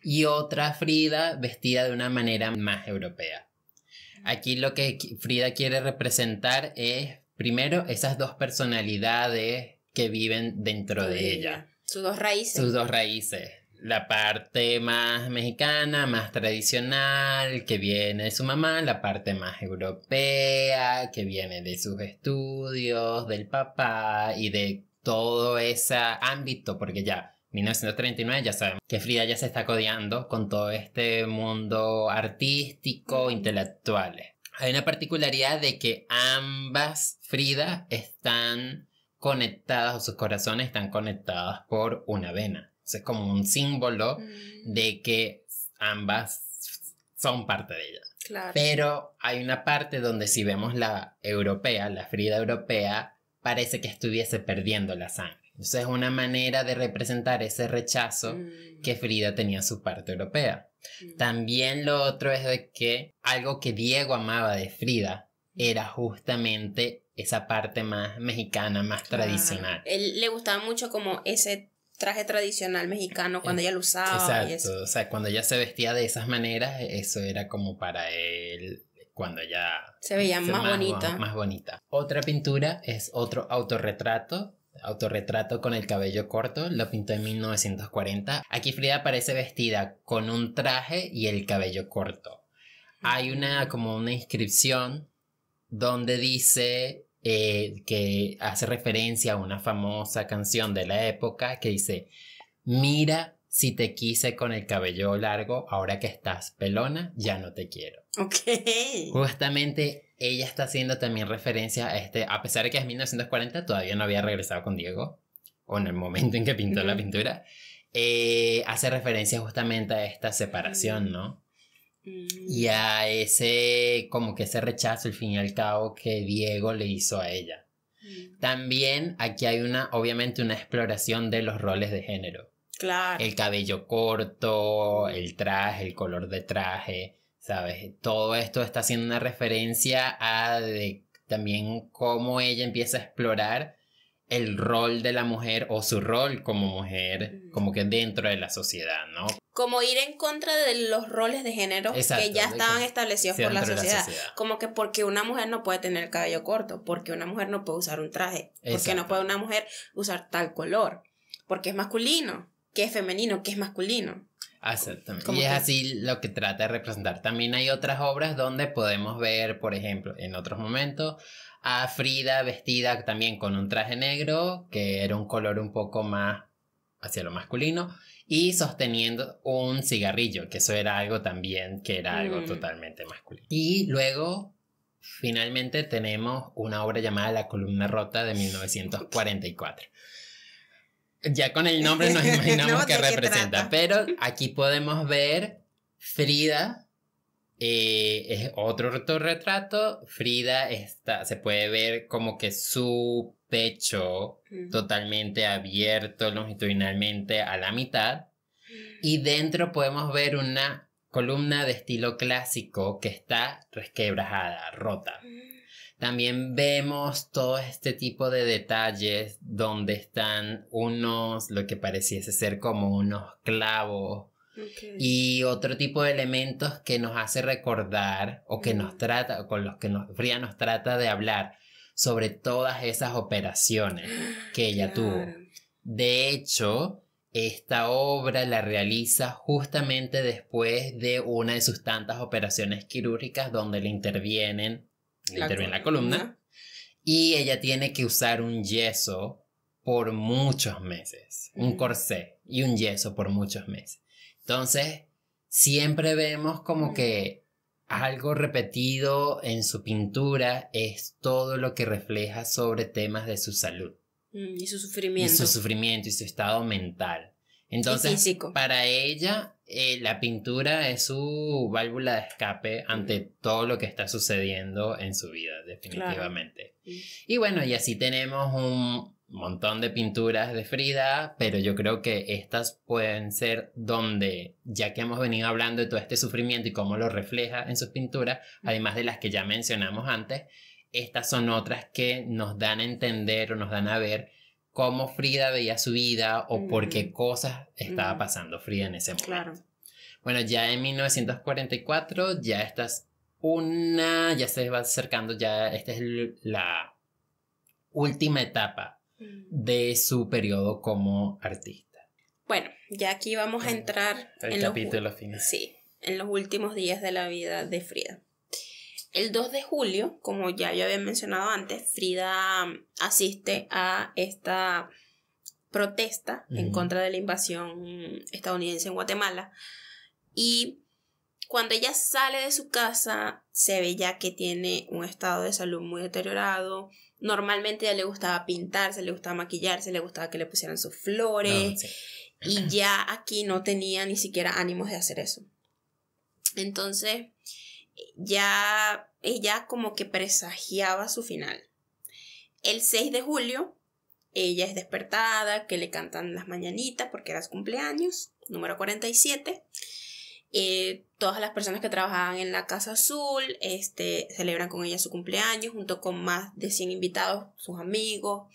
y otra Frida vestida de una manera más europea. Aquí lo que Frida quiere representar es, primero, esas dos personalidades que viven dentro de ella. Sus dos raíces. Sus dos raíces la parte más mexicana, más tradicional, que viene de su mamá, la parte más europea, que viene de sus estudios, del papá y de todo ese ámbito, porque ya 1939 ya sabemos que Frida ya se está codeando con todo este mundo artístico, intelectual. Hay una particularidad de que ambas Frida están conectadas o sus corazones están conectadas por una vena es como un símbolo mm. de que ambas son parte de ella. Pero hay una parte donde si vemos la europea, la Frida europea, parece que estuviese perdiendo la sangre. Entonces es una manera de representar ese rechazo mm. que Frida tenía a su parte europea. Mm. También lo otro es de que algo que Diego amaba de Frida era justamente esa parte más mexicana, más tradicional. Él le gustaba mucho como ese traje tradicional mexicano eh, cuando ella lo usaba. Exacto, o sea, cuando ella se vestía de esas maneras, eso era como para él cuando ya... se veía más, bonita. Más, más bonita. Otra pintura es otro autorretrato autorretrato con el cabello corto, lo pintó en 1940. Aquí Frida aparece vestida con un traje y el cabello corto. Hay una como una inscripción donde dice eh, que hace referencia a una famosa canción de la época que dice, mira si te quise con el cabello largo, ahora que estás pelona, ya no te quiero. Ok. Justamente ella está haciendo también referencia a este, a pesar de que es 1940, todavía no había regresado con Diego, o en el momento en que pintó la pintura, eh, hace referencia justamente a esta separación, ¿no? Y mm. a ese, como que ese rechazo, al fin y al cabo, que Diego le hizo a ella. Mm. También aquí hay una, obviamente, una exploración de los roles de género. El cabello corto, el traje, el color de traje, ¿sabes? Todo esto está haciendo una referencia a también cómo ella empieza a explorar el rol de la mujer o su rol como mujer, como que dentro de la sociedad, ¿no? Como ir en contra de los roles de género que ya estaban establecidos por la sociedad. Como que porque una mujer no puede tener el cabello corto, porque una mujer no puede usar un traje, porque no puede una mujer usar tal color, porque es masculino, que es femenino, que es masculino. Y es así lo que trata de representar. También hay otras obras donde podemos ver, por ejemplo, en otros momentos, a Frida vestida también con un traje negro, que era un color un poco más hacia lo masculino, y sosteniendo un cigarrillo, que eso era algo también que era algo mm. totalmente masculino. Y luego, finalmente, tenemos una obra llamada La columna rota de 1944. Ya con el nombre nos imaginamos qué representa, pero aquí podemos ver Frida eh, es otro retrato, Frida está, se puede ver como que su pecho totalmente abierto longitudinalmente a la mitad. Mm. Y dentro podemos ver una columna de estilo clásico que está resquebrajada, rota. Mm. También vemos todo este tipo de detalles donde están unos, lo que pareciese ser como unos clavos y otro tipo de elementos que nos hace recordar o que nos trata, con los que nos, Fría nos trata de hablar sobre todas esas operaciones que ella tuvo. De hecho, esta obra la realiza justamente después de una de sus tantas operaciones quirúrgicas donde le intervienen, le interviene la columna y ella tiene que usar un yeso por muchos meses, un corsé y un yeso por muchos meses. Entonces, siempre vemos como que algo repetido en su pintura es todo lo que refleja sobre temas de su salud. Mm, y su sufrimiento. Y su sufrimiento y su estado mental. Entonces, para ella, eh, la pintura es su válvula de escape ante todo lo que está sucediendo en su vida, definitivamente. Y bueno, y así tenemos un, montón de pinturas de Frida, pero yo creo que estas pueden ser donde, ya que hemos venido hablando de todo este sufrimiento y cómo lo refleja en sus pinturas, además de las que ya mencionamos antes, estas son otras que nos dan a entender o nos dan a ver cómo Frida veía su vida o por qué cosas estaba pasando Frida en ese momento. Claro. Bueno, ya en 1944 ya estás una, ya se va acercando, ya esta es la última etapa de su periodo como artista. Bueno, ya aquí vamos a entrar el en capítulo final. Sí, en los últimos días de la vida de Frida. El 2 de julio, como ya yo había mencionado antes, Frida mm, asiste a esta protesta en contra de la invasión estadounidense en Guatemala. Y cuando ella sale de su casa, se ve ya que tiene un estado de salud muy deteriorado, normalmente ya le gustaba pintarse, le gustaba maquillarse, le gustaba que le pusieran sus flores. Y ya aquí no tenía ni siquiera ánimos de hacer eso. Entonces, ya ella como que presagiaba su final. El 6 de julio, ella es despertada, que le cantan las mañanitas porque era su cumpleaños, número 47. Eh, todas las personas que trabajaban en la Casa Azul este, celebran con ella su cumpleaños junto con más de 100 invitados, sus amigos.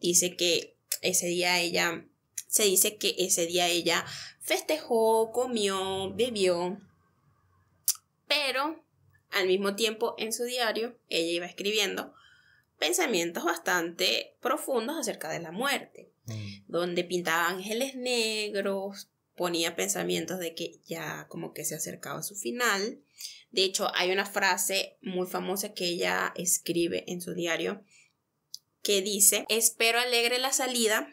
Dice que ese día ella, se dice que ese día ella festejó, comió, bebió, pero al mismo tiempo en su diario ella iba escribiendo pensamientos bastante profundos acerca de la muerte, mm. donde pintaba ángeles negros, ponía pensamientos de que ya como que se acercaba a su final. De hecho, hay una frase muy famosa que ella escribe en su diario que dice, espero alegre la salida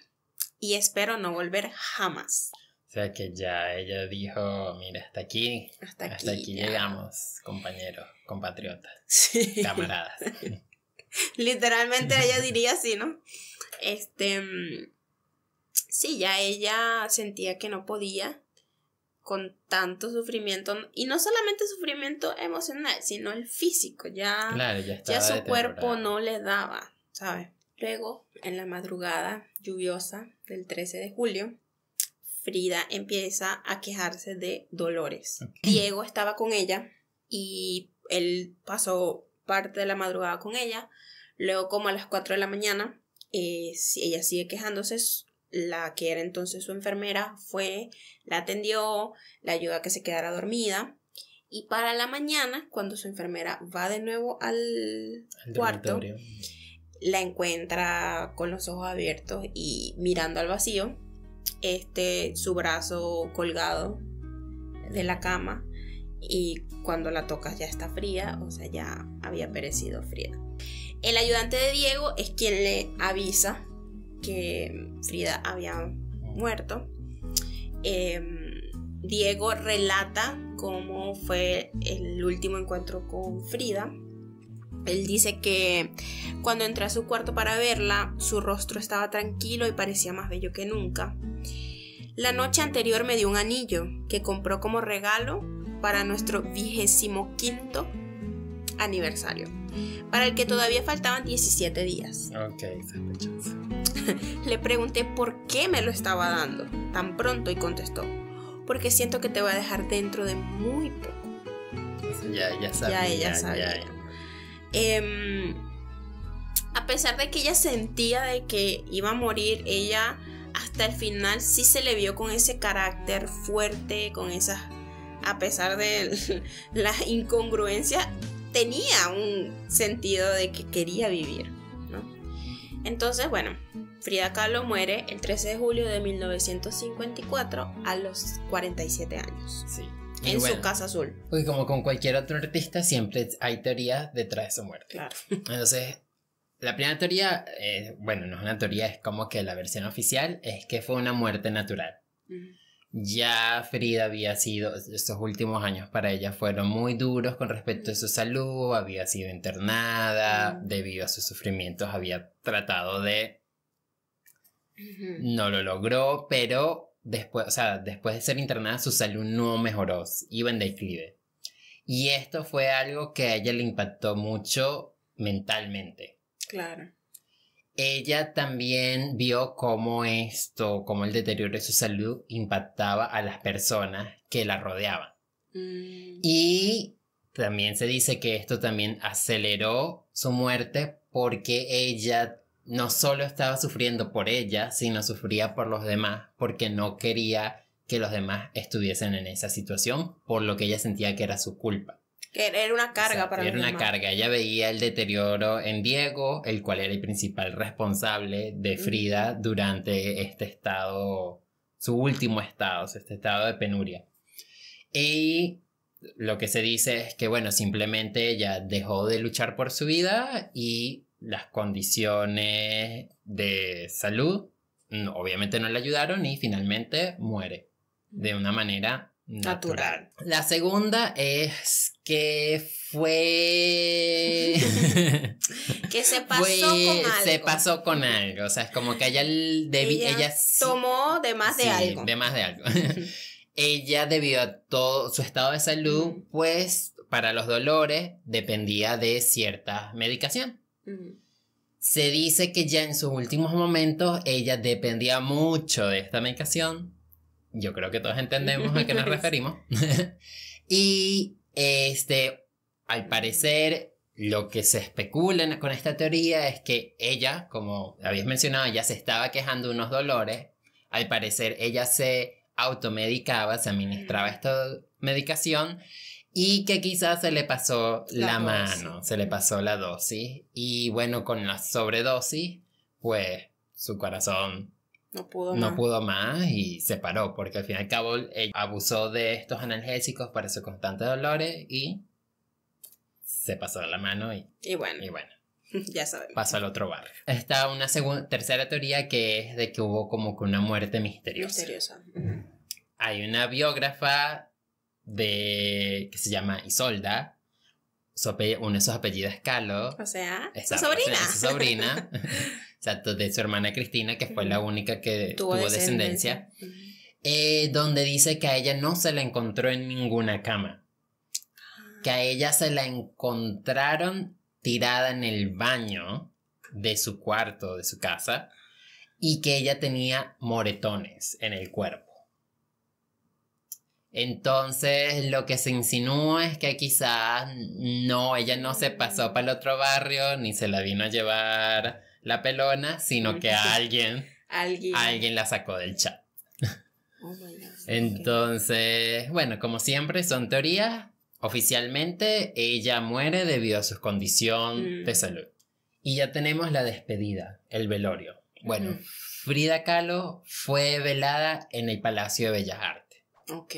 y espero no volver jamás. O sea que ya ella dijo, mira, hasta aquí, hasta aquí, llegamos, compañeros, compatriotas, camaradas. Literalmente ella diría así, ¿no? Este, mm, sí, ya ella sentía que no podía con tanto sufrimiento, y no solamente sufrimiento emocional, sino el físico, ya, ya, su cuerpo no le daba, ¿sabes? Luego, en la madrugada lluviosa del 13 de julio, Frida empieza a quejarse de dolores. Diego estaba con ella y él pasó parte de la madrugada con ella. Luego, como a las 4 de la mañana, eh, ella sigue quejándose, la que era entonces su enfermera, fue, la atendió, la ayudó a que se quedara dormida. Y para la mañana, cuando su enfermera va de nuevo al cuarto, la encuentra con los ojos abiertos y mirando al vacío, este, su brazo colgado de la cama y cuando la tocas ya está fría, o sea, ya había perecido fría. El ayudante de Diego es quien le avisa que Frida había muerto, em, Diego relata cómo fue el último encuentro con Frida. Él dice que cuando entré a su cuarto para verla, su rostro estaba tranquilo y parecía más bello que nunca. La noche anterior me dio un anillo que compró como regalo para nuestro vigésimo quinto aniversario para el que todavía faltaban 17 días. Ok, Le pregunté por qué me lo estaba dando tan pronto y contestó, porque siento que te voy a dejar dentro de muy poco. Ya, ya Ya ella sabía. Ya, em, a pesar de que ella sentía de que iba a morir, ella hasta el final sí se le vio con ese carácter fuerte, con esas, a pesar de las incongruencias, tenía un sentido de que quería vivir. ¿no? Entonces, bueno, Frida Kahlo muere el 13 de julio de 1954 a los 47 años. Sí. en su casa azul. Pues como con cualquier otro artista, siempre hay teorías detrás de su muerte. Claro. Entonces, la primera teoría, eh, bueno, no es una teoría, es como que la versión oficial es que fue una muerte natural. Ya Frida había sido, estos últimos años para ella fueron muy duros con respecto a su salud, había sido internada, debido a sus sufrimientos había tratado de... No lo logró, pero después, o sea, después de ser internada su salud no mejoró, iba en declive. Y esto fue algo que a ella le impactó mucho mentalmente. Claro ella también vio cómo esto, cómo el deterioro de su salud impactaba a las personas que la rodeaban. Mm. Y también se dice que esto también aceleró su muerte porque ella no solo estaba sufriendo por ella, sino sufría por los demás porque no quería que los demás estuviesen en esa situación, por lo que ella sentía que era su culpa. Que era una carga para para Era una carga. Ella veía el deterioro en Diego, el cual era el principal responsable de Frida durante este estado, su último estado, este estado de penuria. Y lo que se dice es que, bueno, simplemente ella dejó de luchar por su vida y las condiciones de salud obviamente no le ayudaron y finalmente muere de una manera natural. La segunda es que fue... que se pasó con algo. Se pasó con algo, o sea, es como que ella, ella, tomó de más de sí, algo. De más de algo. ella debido a todo su estado de salud, pues para los dolores dependía de cierta medicación. Se dice que ya en sus últimos momentos ella dependía mucho de esta medicación yo creo que todos entendemos a qué nos referimos. y este, al parecer, lo que se especula con esta teoría es que ella, como habías mencionado, ya se estaba quejando de unos dolores. Al parecer, ella se automedicaba, se administraba esta medicación y que quizás se le pasó la mano, se le pasó la dosis y bueno, con la sobredosis, pues su corazón no pudo más. y se paró, porque al fin y al cabo abusó de estos analgésicos para sus constantes dolores y se pasó la mano y, y bueno. Y bueno. Ya sabemos. Pasó al otro barrio. Está una tercera teoría que es de que hubo como que una muerte misteriosa. Hay una biógrafa de que se llama Isolda, uno de sus apellidos es Calo. O sea, su sobrina. su sobrina. de su hermana Cristina, que fue la única que tuvo, descendencia, eh, donde dice que a ella no se la encontró en ninguna cama, que a ella se la encontraron tirada en el baño de su cuarto, de su casa, y que ella tenía moretones en el cuerpo. Entonces, lo que se insinúa es que quizás no, ella no se mm. pasó para el otro barrio, ni se la vino a llevar la pelona, sino que a alguien, alguien, alguien la sacó del chat. Oh my God. Entonces, bueno, como siempre, son teorías. Oficialmente, ella muere debido a su condición de mm. salud. Y ya tenemos la despedida, el velorio. Bueno, mm. Frida Kahlo fue velada en el Palacio de Bellas Artes. Ok.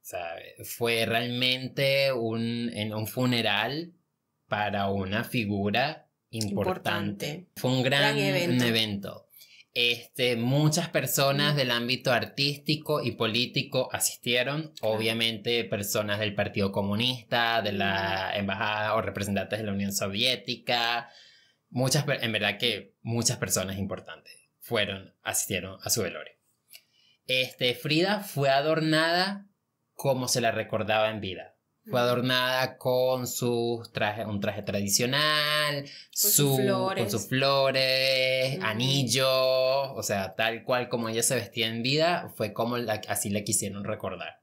sea... Fue realmente un, en un funeral para una figura importante. Fue un gran, evento. Este, muchas personas mm. del ámbito artístico y político asistieron, obviamente personas del Partido Comunista, de la mm. Embajada o representantes de la Unión Soviética, muchas, en verdad que muchas personas importantes fueron, asistieron a su velorio. Este, Frida fue adornada como se la recordaba en vida fue adornada con su traje, un traje tradicional, con, su, sus, flores. anillo o sea, tal cual como ella se vestía en vida, fue como así la quisieron recordar.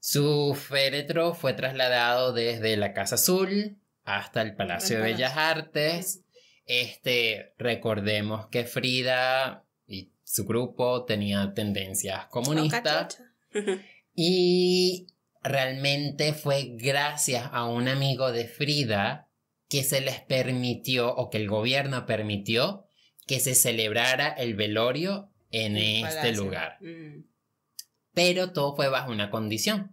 Su féretro fue trasladado desde la Casa Azul hasta el Palacio de Bellas Artes. Este, recordemos que Frida y su grupo tenía tendencias comunistas. y realmente fue gracias a un amigo de Frida que se les permitió o que el gobierno permitió que se celebrara el velorio en este lugar. Mm. Pero todo fue bajo una condición.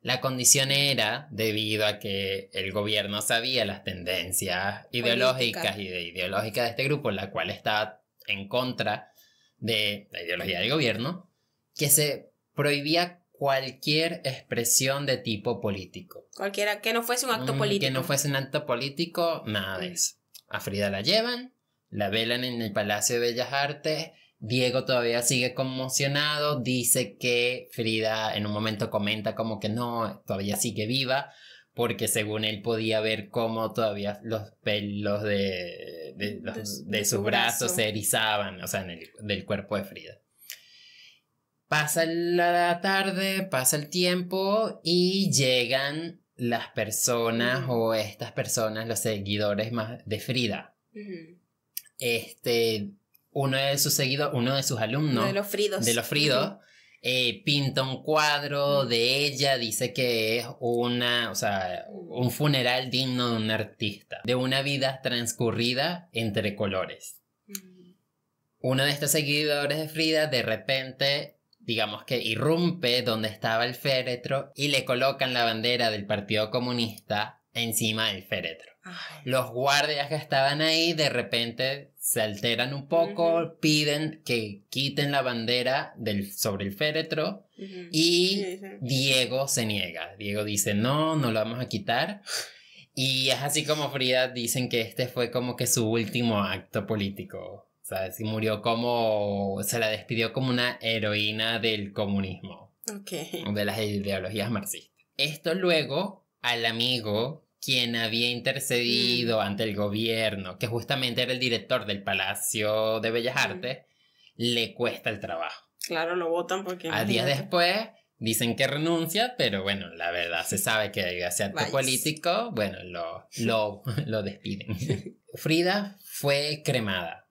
La condición era, debido a que el gobierno sabía las tendencias ideológicas y de ideológicas de este grupo, la cual está en contra de la ideología del gobierno, que se prohibía cualquier expresión de tipo político. Cualquiera que no fuese un acto mm, político. Que no fuese un acto político, nada de mm. eso. A Frida la llevan, la velan en el Palacio de Bellas Artes. Diego todavía sigue conmocionado, dice que Frida en un momento comenta como que no, todavía sigue viva, porque según él podía ver cómo todavía los pelos de, de, sus brazos se erizaban, o sea, en el, del cuerpo de Frida. Pasa la tarde, pasa el tiempo y llegan las personas o estas personas, los seguidores más de Frida. Este, uno de sus seguidores, uno de sus alumnos. de los Fridos. Eh, pinta un cuadro de ella, dice que es una, o sea, un funeral digno de un artista, de una vida transcurrida entre colores. Uno de estos seguidores de Frida de repente digamos que irrumpe donde estaba el féretro y le colocan la bandera del Partido Comunista encima del féretro. Los guardias que estaban ahí de repente se alteran un poco, piden que quiten la bandera del, sobre el féretro y Diego se niega. Diego dice, no, no lo vamos a quitar. Y es así como Frida dicen que este fue como que su último acto político. O sea, si murió como, se la despidió como una heroína del comunismo. De las ideologías marxistas. Esto luego al amigo, quien había intercedido mm. ante el gobierno, que justamente era el director del Palacio de Bellas mm. Artes, le cuesta el trabajo. Claro, lo votan porque... A días después dicen que renuncia, pero bueno, la verdad se sabe que gracias a político, bueno, lo, lo, lo despiden. Frida fue cremada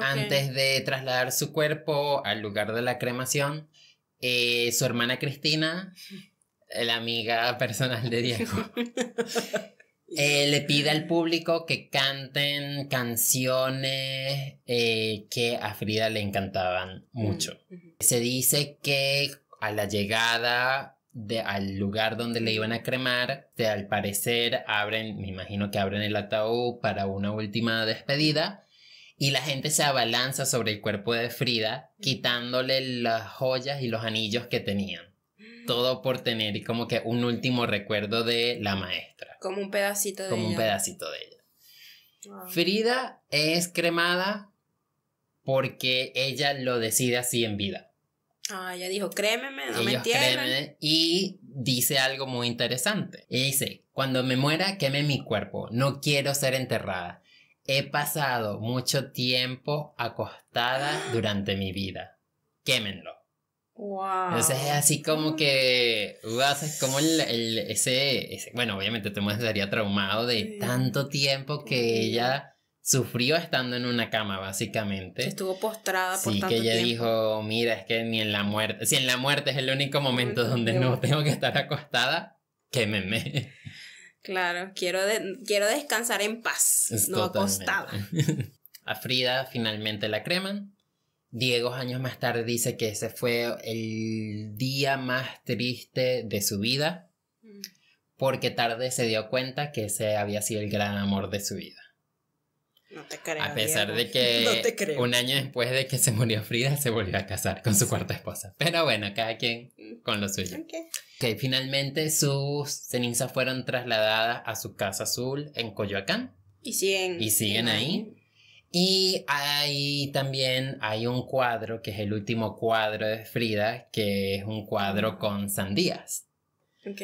antes de trasladar su cuerpo al lugar de la cremación, eh, su hermana Cristina, la amiga personal de Diego, eh, le pide al público que canten canciones eh, que a Frida le encantaban mucho. Se dice que a la llegada de, al lugar donde le iban a cremar, de, al parecer abren, me imagino que abren el ataúd para una última despedida y la gente se abalanza sobre el cuerpo de Frida, quitándole las joyas y los anillos que tenían. Todo por tener como que un último recuerdo de la maestra. Como un pedacito de ella. un pedacito de ella. Frida es cremada porque ella lo decide así en vida. Ah, ella dijo, créeme, no me entiendes Y dice algo muy interesante. y dice, cuando me muera, queme mi cuerpo. No quiero ser enterrada. He pasado mucho tiempo acostada durante mi vida. Quémenlo. Wow. Entonces es así como que, como el, ese, bueno, obviamente te estaría traumado de tanto tiempo que ella sufrió estando en una cama, básicamente. Estuvo postrada sí, tanto que ella dijo, mira, es que ni en la muerte, si en la muerte es el único momento donde no tengo que estar acostada, quémeme. Claro, quiero, quiero descansar en paz, no acostada. A Frida finalmente la creman. Diego años más tarde dice que ese fue el día más triste de su vida, mm. porque tarde se dio cuenta que ese había sido el gran amor de su vida. No te A pesar de que un año después de que se murió Frida, se volvió a casar con su cuarta esposa. Pero bueno, cada quien con lo suyo. Que finalmente sus cenizas fueron trasladadas a su casa azul en Coyoacán. Y siguen. ahí. Y ahí también hay un cuadro que es el último cuadro de Frida, que es un cuadro mm. con sandías. Ok.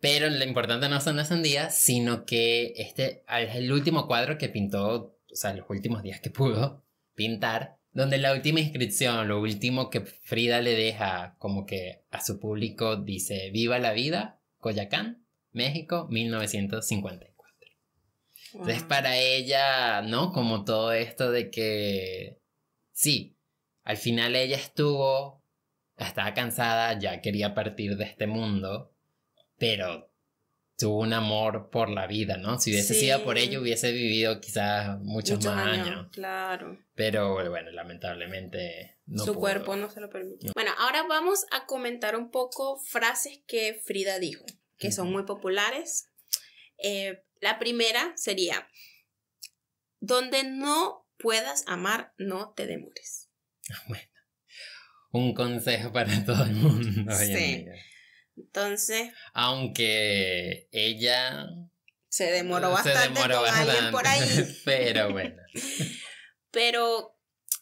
Pero lo importante no son las sandías, sino que este es el último cuadro que pintó o sea, los últimos días que pudo pintar, donde la última inscripción, lo último que Frida le deja como que a su público dice, viva la vida, Coyacán, México, 1954. Entonces para ella, ¿no? Como todo esto de que, sí, al final ella estuvo, estaba cansada, ya quería partir de este mundo, pero tuvo un amor por la vida, ¿no? Si hubiese sido por ello, hubiese vivido quizás muchos, más años, Claro. Pero bueno, lamentablemente no. Su cuerpo no se lo permitió. Bueno, ahora vamos a comentar un poco frases que Frida dijo, que son muy populares. Eh, la primera sería, donde no puedas amar, no te demores. Bueno, un consejo para todo el mundo. Sí. Entonces. Aunque ella. Se demoró bastante con alguien por ahí. Pero bueno. pero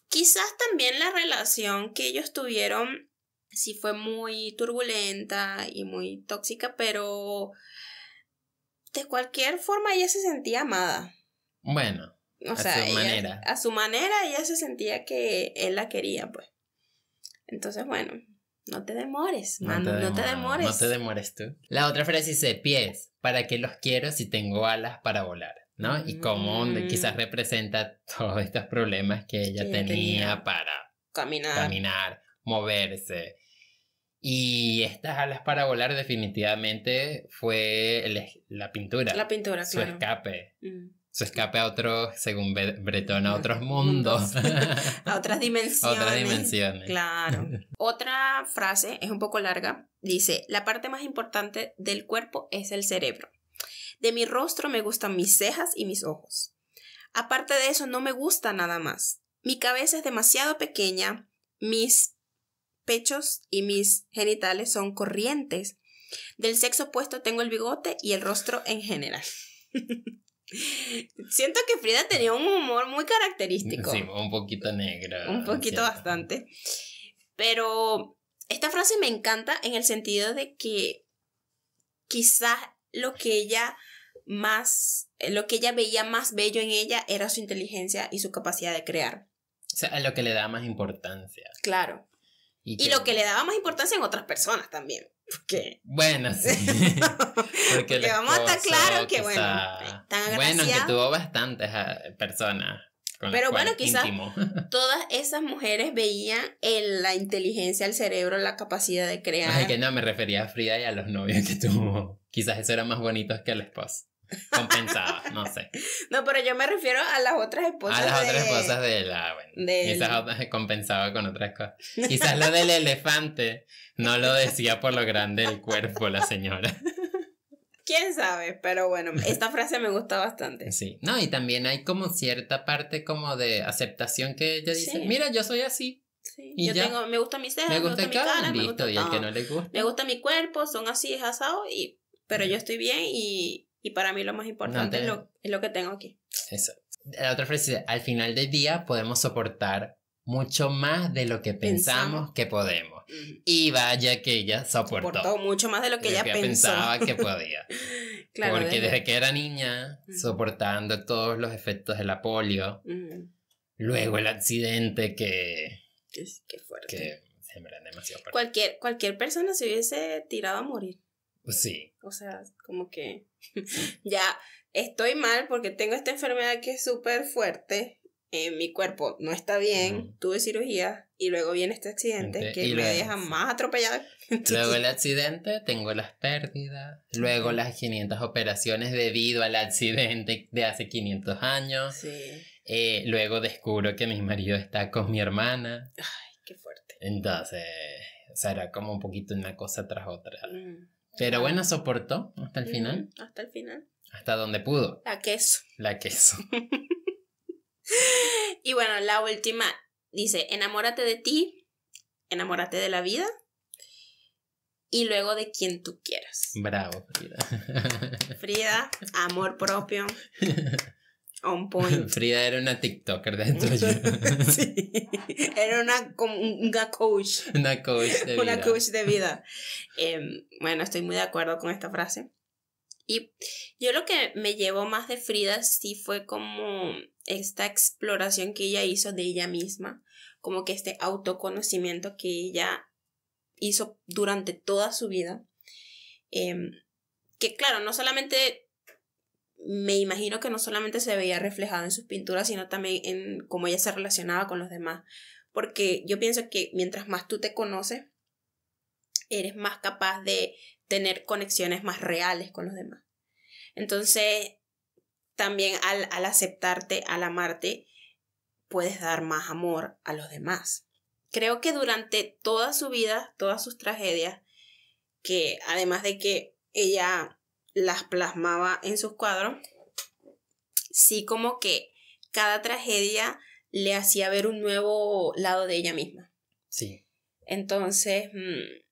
quizás también la relación que ellos tuvieron sí fue muy turbulenta y muy tóxica, pero de cualquier forma ella se sentía amada. Bueno. a su manera. A su manera ella se sentía que él la quería, pues. Entonces, bueno, no te demores, no, te demores, no te demores. tú. La otra frase dice, pies, ¿para qué los quiero si tengo alas para volar? ¿No? Y como quizás mm. representa todos estos problemas que ella tenía, para caminar. caminar, moverse. Y estas alas para volar definitivamente fue la pintura. La pintura, Su escape. Mm se escape a otros, según Bretón, a otros mundos. a otras dimensiones. A otras dimensiones. Claro. Otra frase, es un poco larga, dice, la parte más importante del cuerpo es el cerebro. De mi rostro me gustan mis cejas y mis ojos. Aparte de eso, no me gusta nada más. Mi cabeza es demasiado pequeña, mis pechos y mis genitales son corrientes. Del sexo opuesto tengo el bigote y el rostro en general. Siento que Frida tenía un humor muy característico. Sí, un poquito negro Un poquito bastante. Pero esta frase me encanta en el sentido de que quizás lo que ella más, eh, lo que ella veía más bello en ella era su inteligencia y su capacidad de crear. O sea, lo que le daba más importancia. Claro. Y, lo que le daba más importancia en otras personas también bueno, sí. porque, vamos a estar claro que, bueno, Bueno, que tuvo bastantes ah, personas. Con Pero bueno, quizás todas esas mujeres veían en la inteligencia, el cerebro, la capacidad de crear. Ay, que no, me refería a Frida y a los novios que tuvo. Quizás eso era más bonito que el esposo compensaba, no sé. No, pero yo me refiero a las otras esposas. A las de... otras esposas de la. otras, compensaba con otras cosas. Quizás lo del elefante no lo decía por lo grande del cuerpo la señora. Quién sabe, pero bueno, esta frase me gusta bastante. Sí, no, y también hay como cierta parte como de aceptación que ella dice: Mira, yo soy así. Sí. yo tengo, me gusta mi ceja, me gusta, me gusta mi cara, me gusta, y el que no le gusta. Me gusta mi cuerpo, son así, es asado, y, pero yo estoy bien y, y para mí lo más importante es, lo, que tengo aquí. Eso. La otra frase dice, al final del día podemos soportar mucho más de lo que pensamos, que podemos. Y vaya que ella soportó. soportó mucho más de lo que ella pensaba que podía. claro, Porque desde... que era niña, soportando todos los efectos de la polio, luego el accidente que... qué fuerte. Que se demasiado fuerte. Cualquier, cualquier persona se hubiese tirado a morir. Pues Sí o sea, como que ya estoy mal porque tengo esta enfermedad que es súper fuerte, eh, mi cuerpo no está bien, tuve cirugía y luego viene este accidente que me deja más atropellada. luego el accidente, tengo las pérdidas, luego las 500 operaciones debido al accidente de hace 500 años. Eh, luego descubro que mi marido está con mi hermana. Ay, qué fuerte. Entonces, o sea, era como un poquito una cosa tras otra. Mm. Pero bueno, soportó hasta el final. Hasta el final. Hasta donde pudo. La queso. La queso. y bueno, la última dice, enamórate de ti, enamórate de la vida y luego de quien tú quieras. Bravo, Frida. Frida, amor propio. On point. Frida era una TikToker de sí, era una, una coach. Una coach de vida. Una coach de vida. Em, bueno, estoy muy de acuerdo con esta frase. Y yo lo que me llevó más de Frida sí fue como esta exploración que ella hizo de ella misma, como que este autoconocimiento que ella hizo durante toda su vida. Em, que claro, no solamente me imagino que no solamente se veía reflejado en sus pinturas, sino también en cómo ella se relacionaba con los demás. Porque yo pienso que mientras más tú te conoces, eres más capaz de tener conexiones más reales con los demás. Entonces, también al, aceptarte, al amarte, puedes dar más amor a los demás. Creo que durante toda su vida, todas sus tragedias, que además de que ella las plasmaba en sus cuadros, sí como que cada tragedia le hacía ver un nuevo lado de ella misma. Sí. Entonces, mm,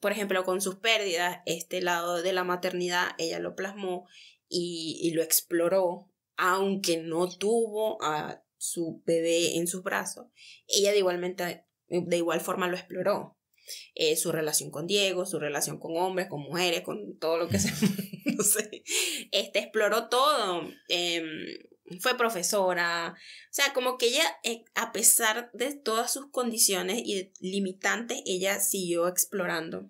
por ejemplo, con sus pérdidas, este lado de la maternidad, ella lo plasmó y, lo exploró, aunque no tuvo a su bebé en sus brazos, ella de, igualmente, de igual forma lo exploró. Eh, su relación con Diego, su relación con hombres, con mujeres, con todo lo que se... Este, exploró todo. Em, fue profesora, o sea, como que ella, eh, a pesar de todas sus condiciones y limitantes, ella siguió explorando.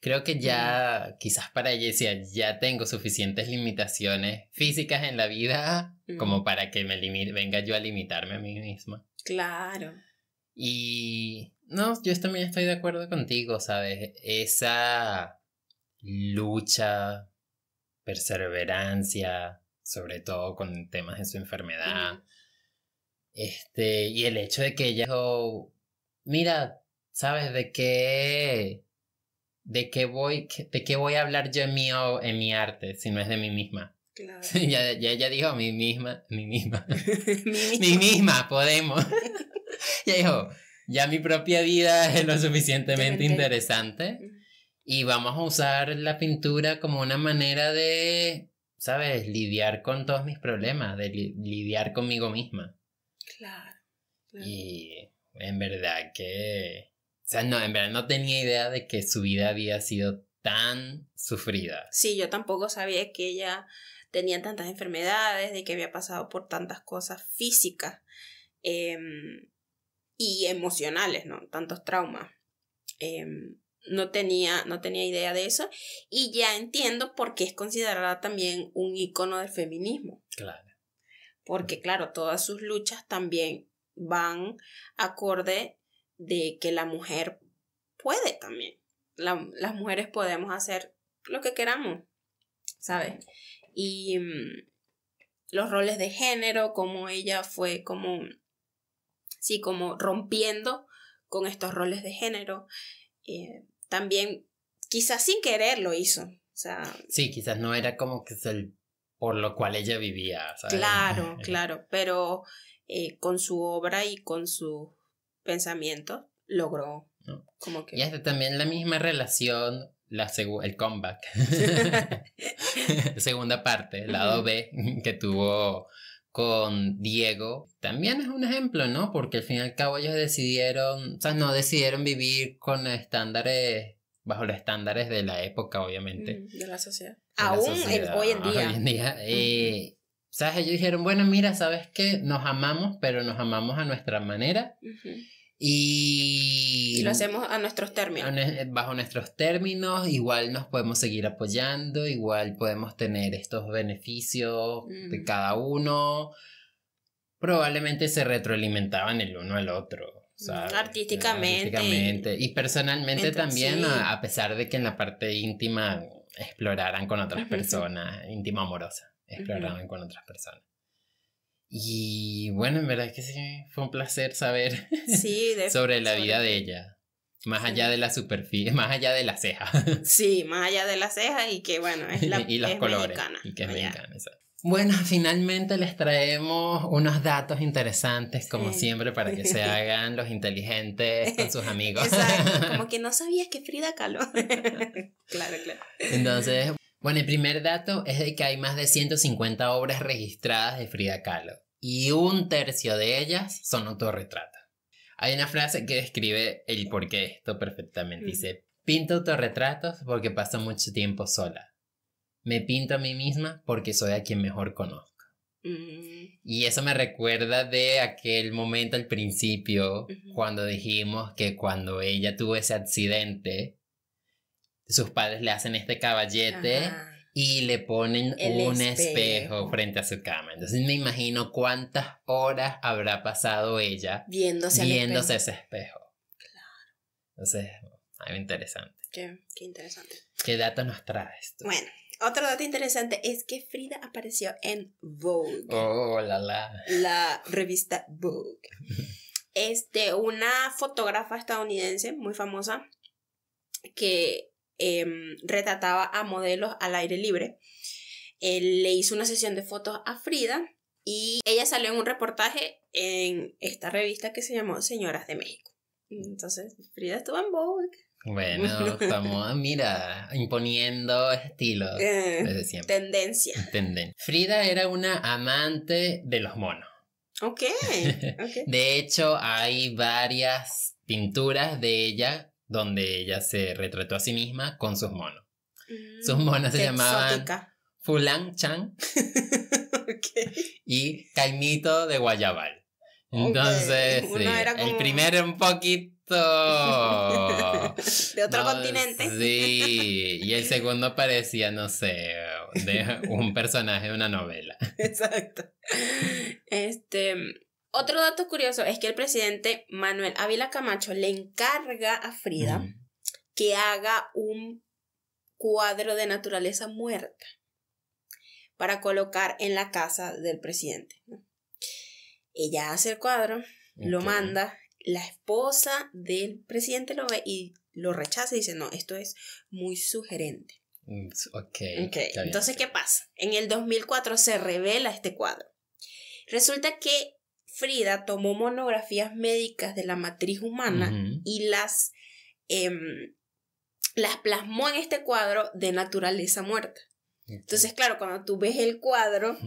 Creo que ya, quizás para ella ya tengo suficientes limitaciones físicas en la vida como para que me venga yo a limitarme a mí misma. Claro. Y no, yo también estoy de acuerdo contigo, ¿sabes? Esa lucha, perseverancia, sobre todo con temas de su enfermedad. Este, y el hecho de que ella dijo, mira, ¿sabes de qué? ¿De qué voy, de qué voy a hablar yo en mi, en mi arte si no es de mí misma? ya, ya, dijo, misma, misma. mi misma. Mi misma, podemos. ya dijo, ya mi propia vida es lo suficientemente interesante y vamos a usar la pintura como una manera de, ¿sabes?, lidiar con todos mis problemas, de lidiar conmigo misma. Claro, Y en verdad que, o sea, no, en verdad no tenía idea de que su vida había sido tan sufrida. Sí, yo tampoco sabía que ella tenía tantas enfermedades, de que había pasado por tantas cosas físicas. Eh, y emocionales, ¿no? Tantos traumas. Em, no tenía, no tenía idea de eso y ya entiendo por qué es considerada también un icono del feminismo. Claro. Porque claro, todas sus luchas también van acorde de que la mujer puede también. las mujeres podemos hacer lo que queramos, ¿sabes? Y mm, los roles de género, como ella fue como ¿sí? Como rompiendo con estos roles de género. Eh, también, quizás sin querer lo hizo. O sea, sí, quizás no era como que es el por lo cual ella vivía. Claro, claro, pero eh, con su obra y con su pensamiento logró. Como que... Y hasta también la misma relación la el comeback. Segunda parte, lado B que tuvo con Diego también es un ejemplo, ¿no? Porque al fin y al cabo ellos decidieron, o sea, no decidieron vivir con estándares, bajo los estándares de la época, obviamente. Mm, de la sociedad. Aún hoy en día. Hoy en eh, ¿Sabes? Ellos dijeron, bueno, mira, ¿sabes qué? Nos amamos, pero nos amamos a nuestra manera. Y lo hacemos a nuestros términos. Eh, bajo nuestros términos, igual nos podemos seguir apoyando, igual podemos tener estos beneficios de mm. cada uno. Probablemente se retroalimentaban el uno al otro. Mm, artísticamente. Artísticamente. Y personalmente también, a, pesar de que en la parte íntima exploraran con otras personas, íntima amorosa, exploraran con otras personas. Y bueno, en verdad que sí, fue un placer saber sobre la vida de ella. Más allá de la superficie, más allá de la ceja. sí, más allá de la ceja y que bueno, es la y los es mexicana. Y que es mexicana, Bueno, finalmente les traemos unos datos interesantes, como siempre, para que se hagan los inteligentes con sus amigos. Exacto, como que no sabías que Frida caló claro, claro. Entonces, bueno, el primer dato es de que hay más de 150 obras registradas de Frida Kahlo y un tercio de ellas son autorretratos. Hay una frase que describe el porqué de esto perfectamente. Mm. Dice, pinto autorretratos porque paso mucho tiempo sola. Me pinto a mí misma porque soy a quien mejor conozco. Mm. Y eso me recuerda de aquel momento al principio, cuando dijimos que cuando ella tuvo ese accidente, sus padres le hacen este caballete y le ponen un espejo. frente a su cama. Entonces me imagino cuántas horas habrá pasado ella viéndose, viéndose ese espejo. Claro. Entonces, algo interesante. Qué, qué interesante. ¿Qué datos nos trae esto Bueno. Otro dato interesante es que Frida apareció en Vogue. Oh, la la. La revista Vogue. Este, una fotógrafa estadounidense muy famosa que eh, retrataba a modelos al aire libre. le hizo una sesión de fotos a Frida y ella salió en un reportaje en esta revista que se llamó Señoras de México. Entonces, Frida estuvo en Vogue. Bueno, estamos, ah, mira, imponiendo estilos eh, desde Tendencia. Frida era una amante de los monos. Ok. de hecho, hay varias pinturas de ella donde ella se retrató a sí misma con sus monos. sus mm, monos se llamaban Fulan Chan y Caimito de Guayabal. Entonces, el primero un poquito de otro continente. Sí, y el segundo parecía, no sé, de un personaje de una novela. Exacto. Este, otro dato curioso es que el presidente Manuel Ávila Camacho le encarga a Frida que haga un cuadro de naturaleza muerta para colocar en la casa del presidente. Ella hace el cuadro, lo manda, la esposa del presidente lo ve y lo rechaza y dice, no, esto es muy sugerente. Mm, okay, Entonces, ¿qué pasa? En el 2004 se revela este cuadro. Resulta que Frida tomó monografías médicas de la matriz humana y las, em, las plasmó en este cuadro de naturaleza muerta. Entonces, claro, cuando tú ves el cuadro,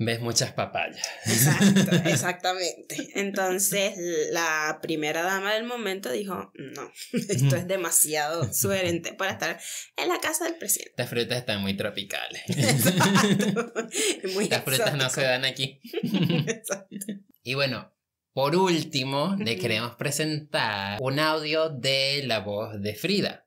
Ves muchas papayas. Exacto, exactamente. Entonces, la primera dama del momento dijo, no, esto es demasiado sugerente para estar en la casa del presidente. Las frutas están muy tropicales. Exacto, muy Las frutas no se dan aquí. Exacto. Y bueno, por último, le queremos presentar un audio de la voz de Frida.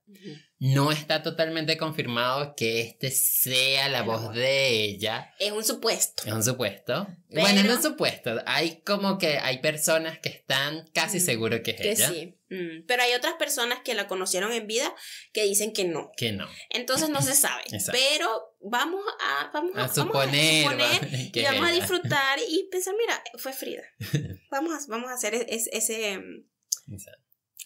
No está totalmente confirmado que este sea la, voz, de ella. Es un supuesto. Es un supuesto. bueno, es un supuesto. Hay como que hay personas que están casi mm, seguros que es que ella. Mm, pero hay otras personas que la conocieron en vida que dicen que no. Que no. Entonces no se sabe. pero vamos a, vamos a, suponer, vamos y vamos a disfrutar y pensar, mira, fue Frida. Vamos a, vamos a hacer ese... Em,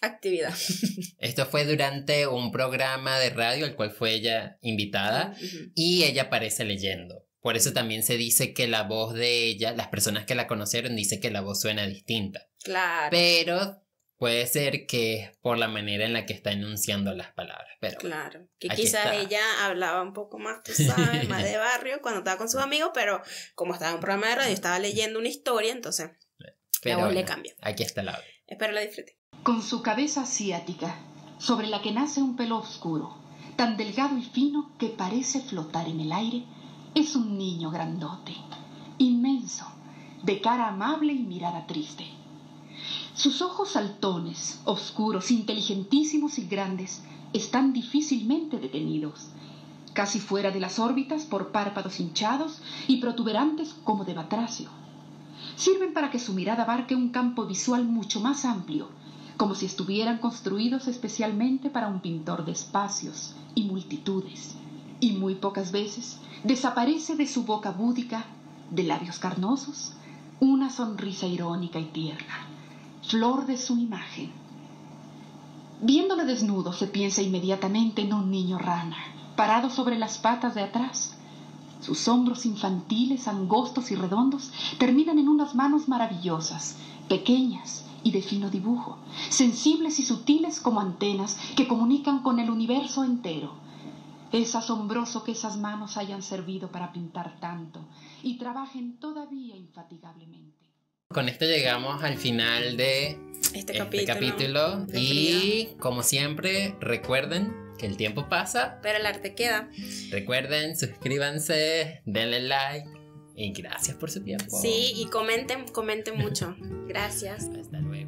actividad. Esto fue durante un programa de radio al cual fue ella invitada y ella aparece leyendo. Por eso también se dice que la voz de ella, las personas que la conocieron dicen que la voz suena distinta. Claro. Pero Puede ser que por la manera en la que está enunciando las palabras, pero... Claro, que quizás ella hablaba un poco más, tú más de barrio cuando estaba con sus amigos, pero como estaba en un programa de radio, estaba leyendo una historia, entonces pero le cambia. Aquí está la audio. Espero la disfrute. Con su cabeza asiática, sobre la que nace un pelo oscuro, tan delgado y fino que parece flotar en el aire, es un niño grandote, inmenso, de cara amable y mirada triste. Sus ojos saltones, oscuros, inteligentísimos y grandes, están difícilmente detenidos, casi fuera de las órbitas por párpados hinchados y protuberantes como de batracio. Sirven para que su mirada abarque un campo visual mucho más amplio, como si estuvieran construidos especialmente para un pintor de espacios y multitudes, y muy pocas veces desaparece de su boca búdica, de labios carnosos, una sonrisa irónica y tierna flor de su imagen. Viéndole desnudo se piensa inmediatamente en un niño rana, parado sobre las patas de atrás. Sus hombros infantiles, angostos y redondos, terminan en unas manos maravillosas, pequeñas y de fino dibujo, sensibles y sutiles como antenas que comunican con el universo entero. Es asombroso que esas manos hayan servido para pintar tanto y trabajen todavía infatigablemente. Con esto llegamos al final de este, este capítulo. y como siempre, recuerden que el tiempo pasa. Pero el arte queda. Recuerden, suscríbanse, denle like y gracias por su tiempo. Sí, y comenten, comenten mucho. gracias. Hasta luego.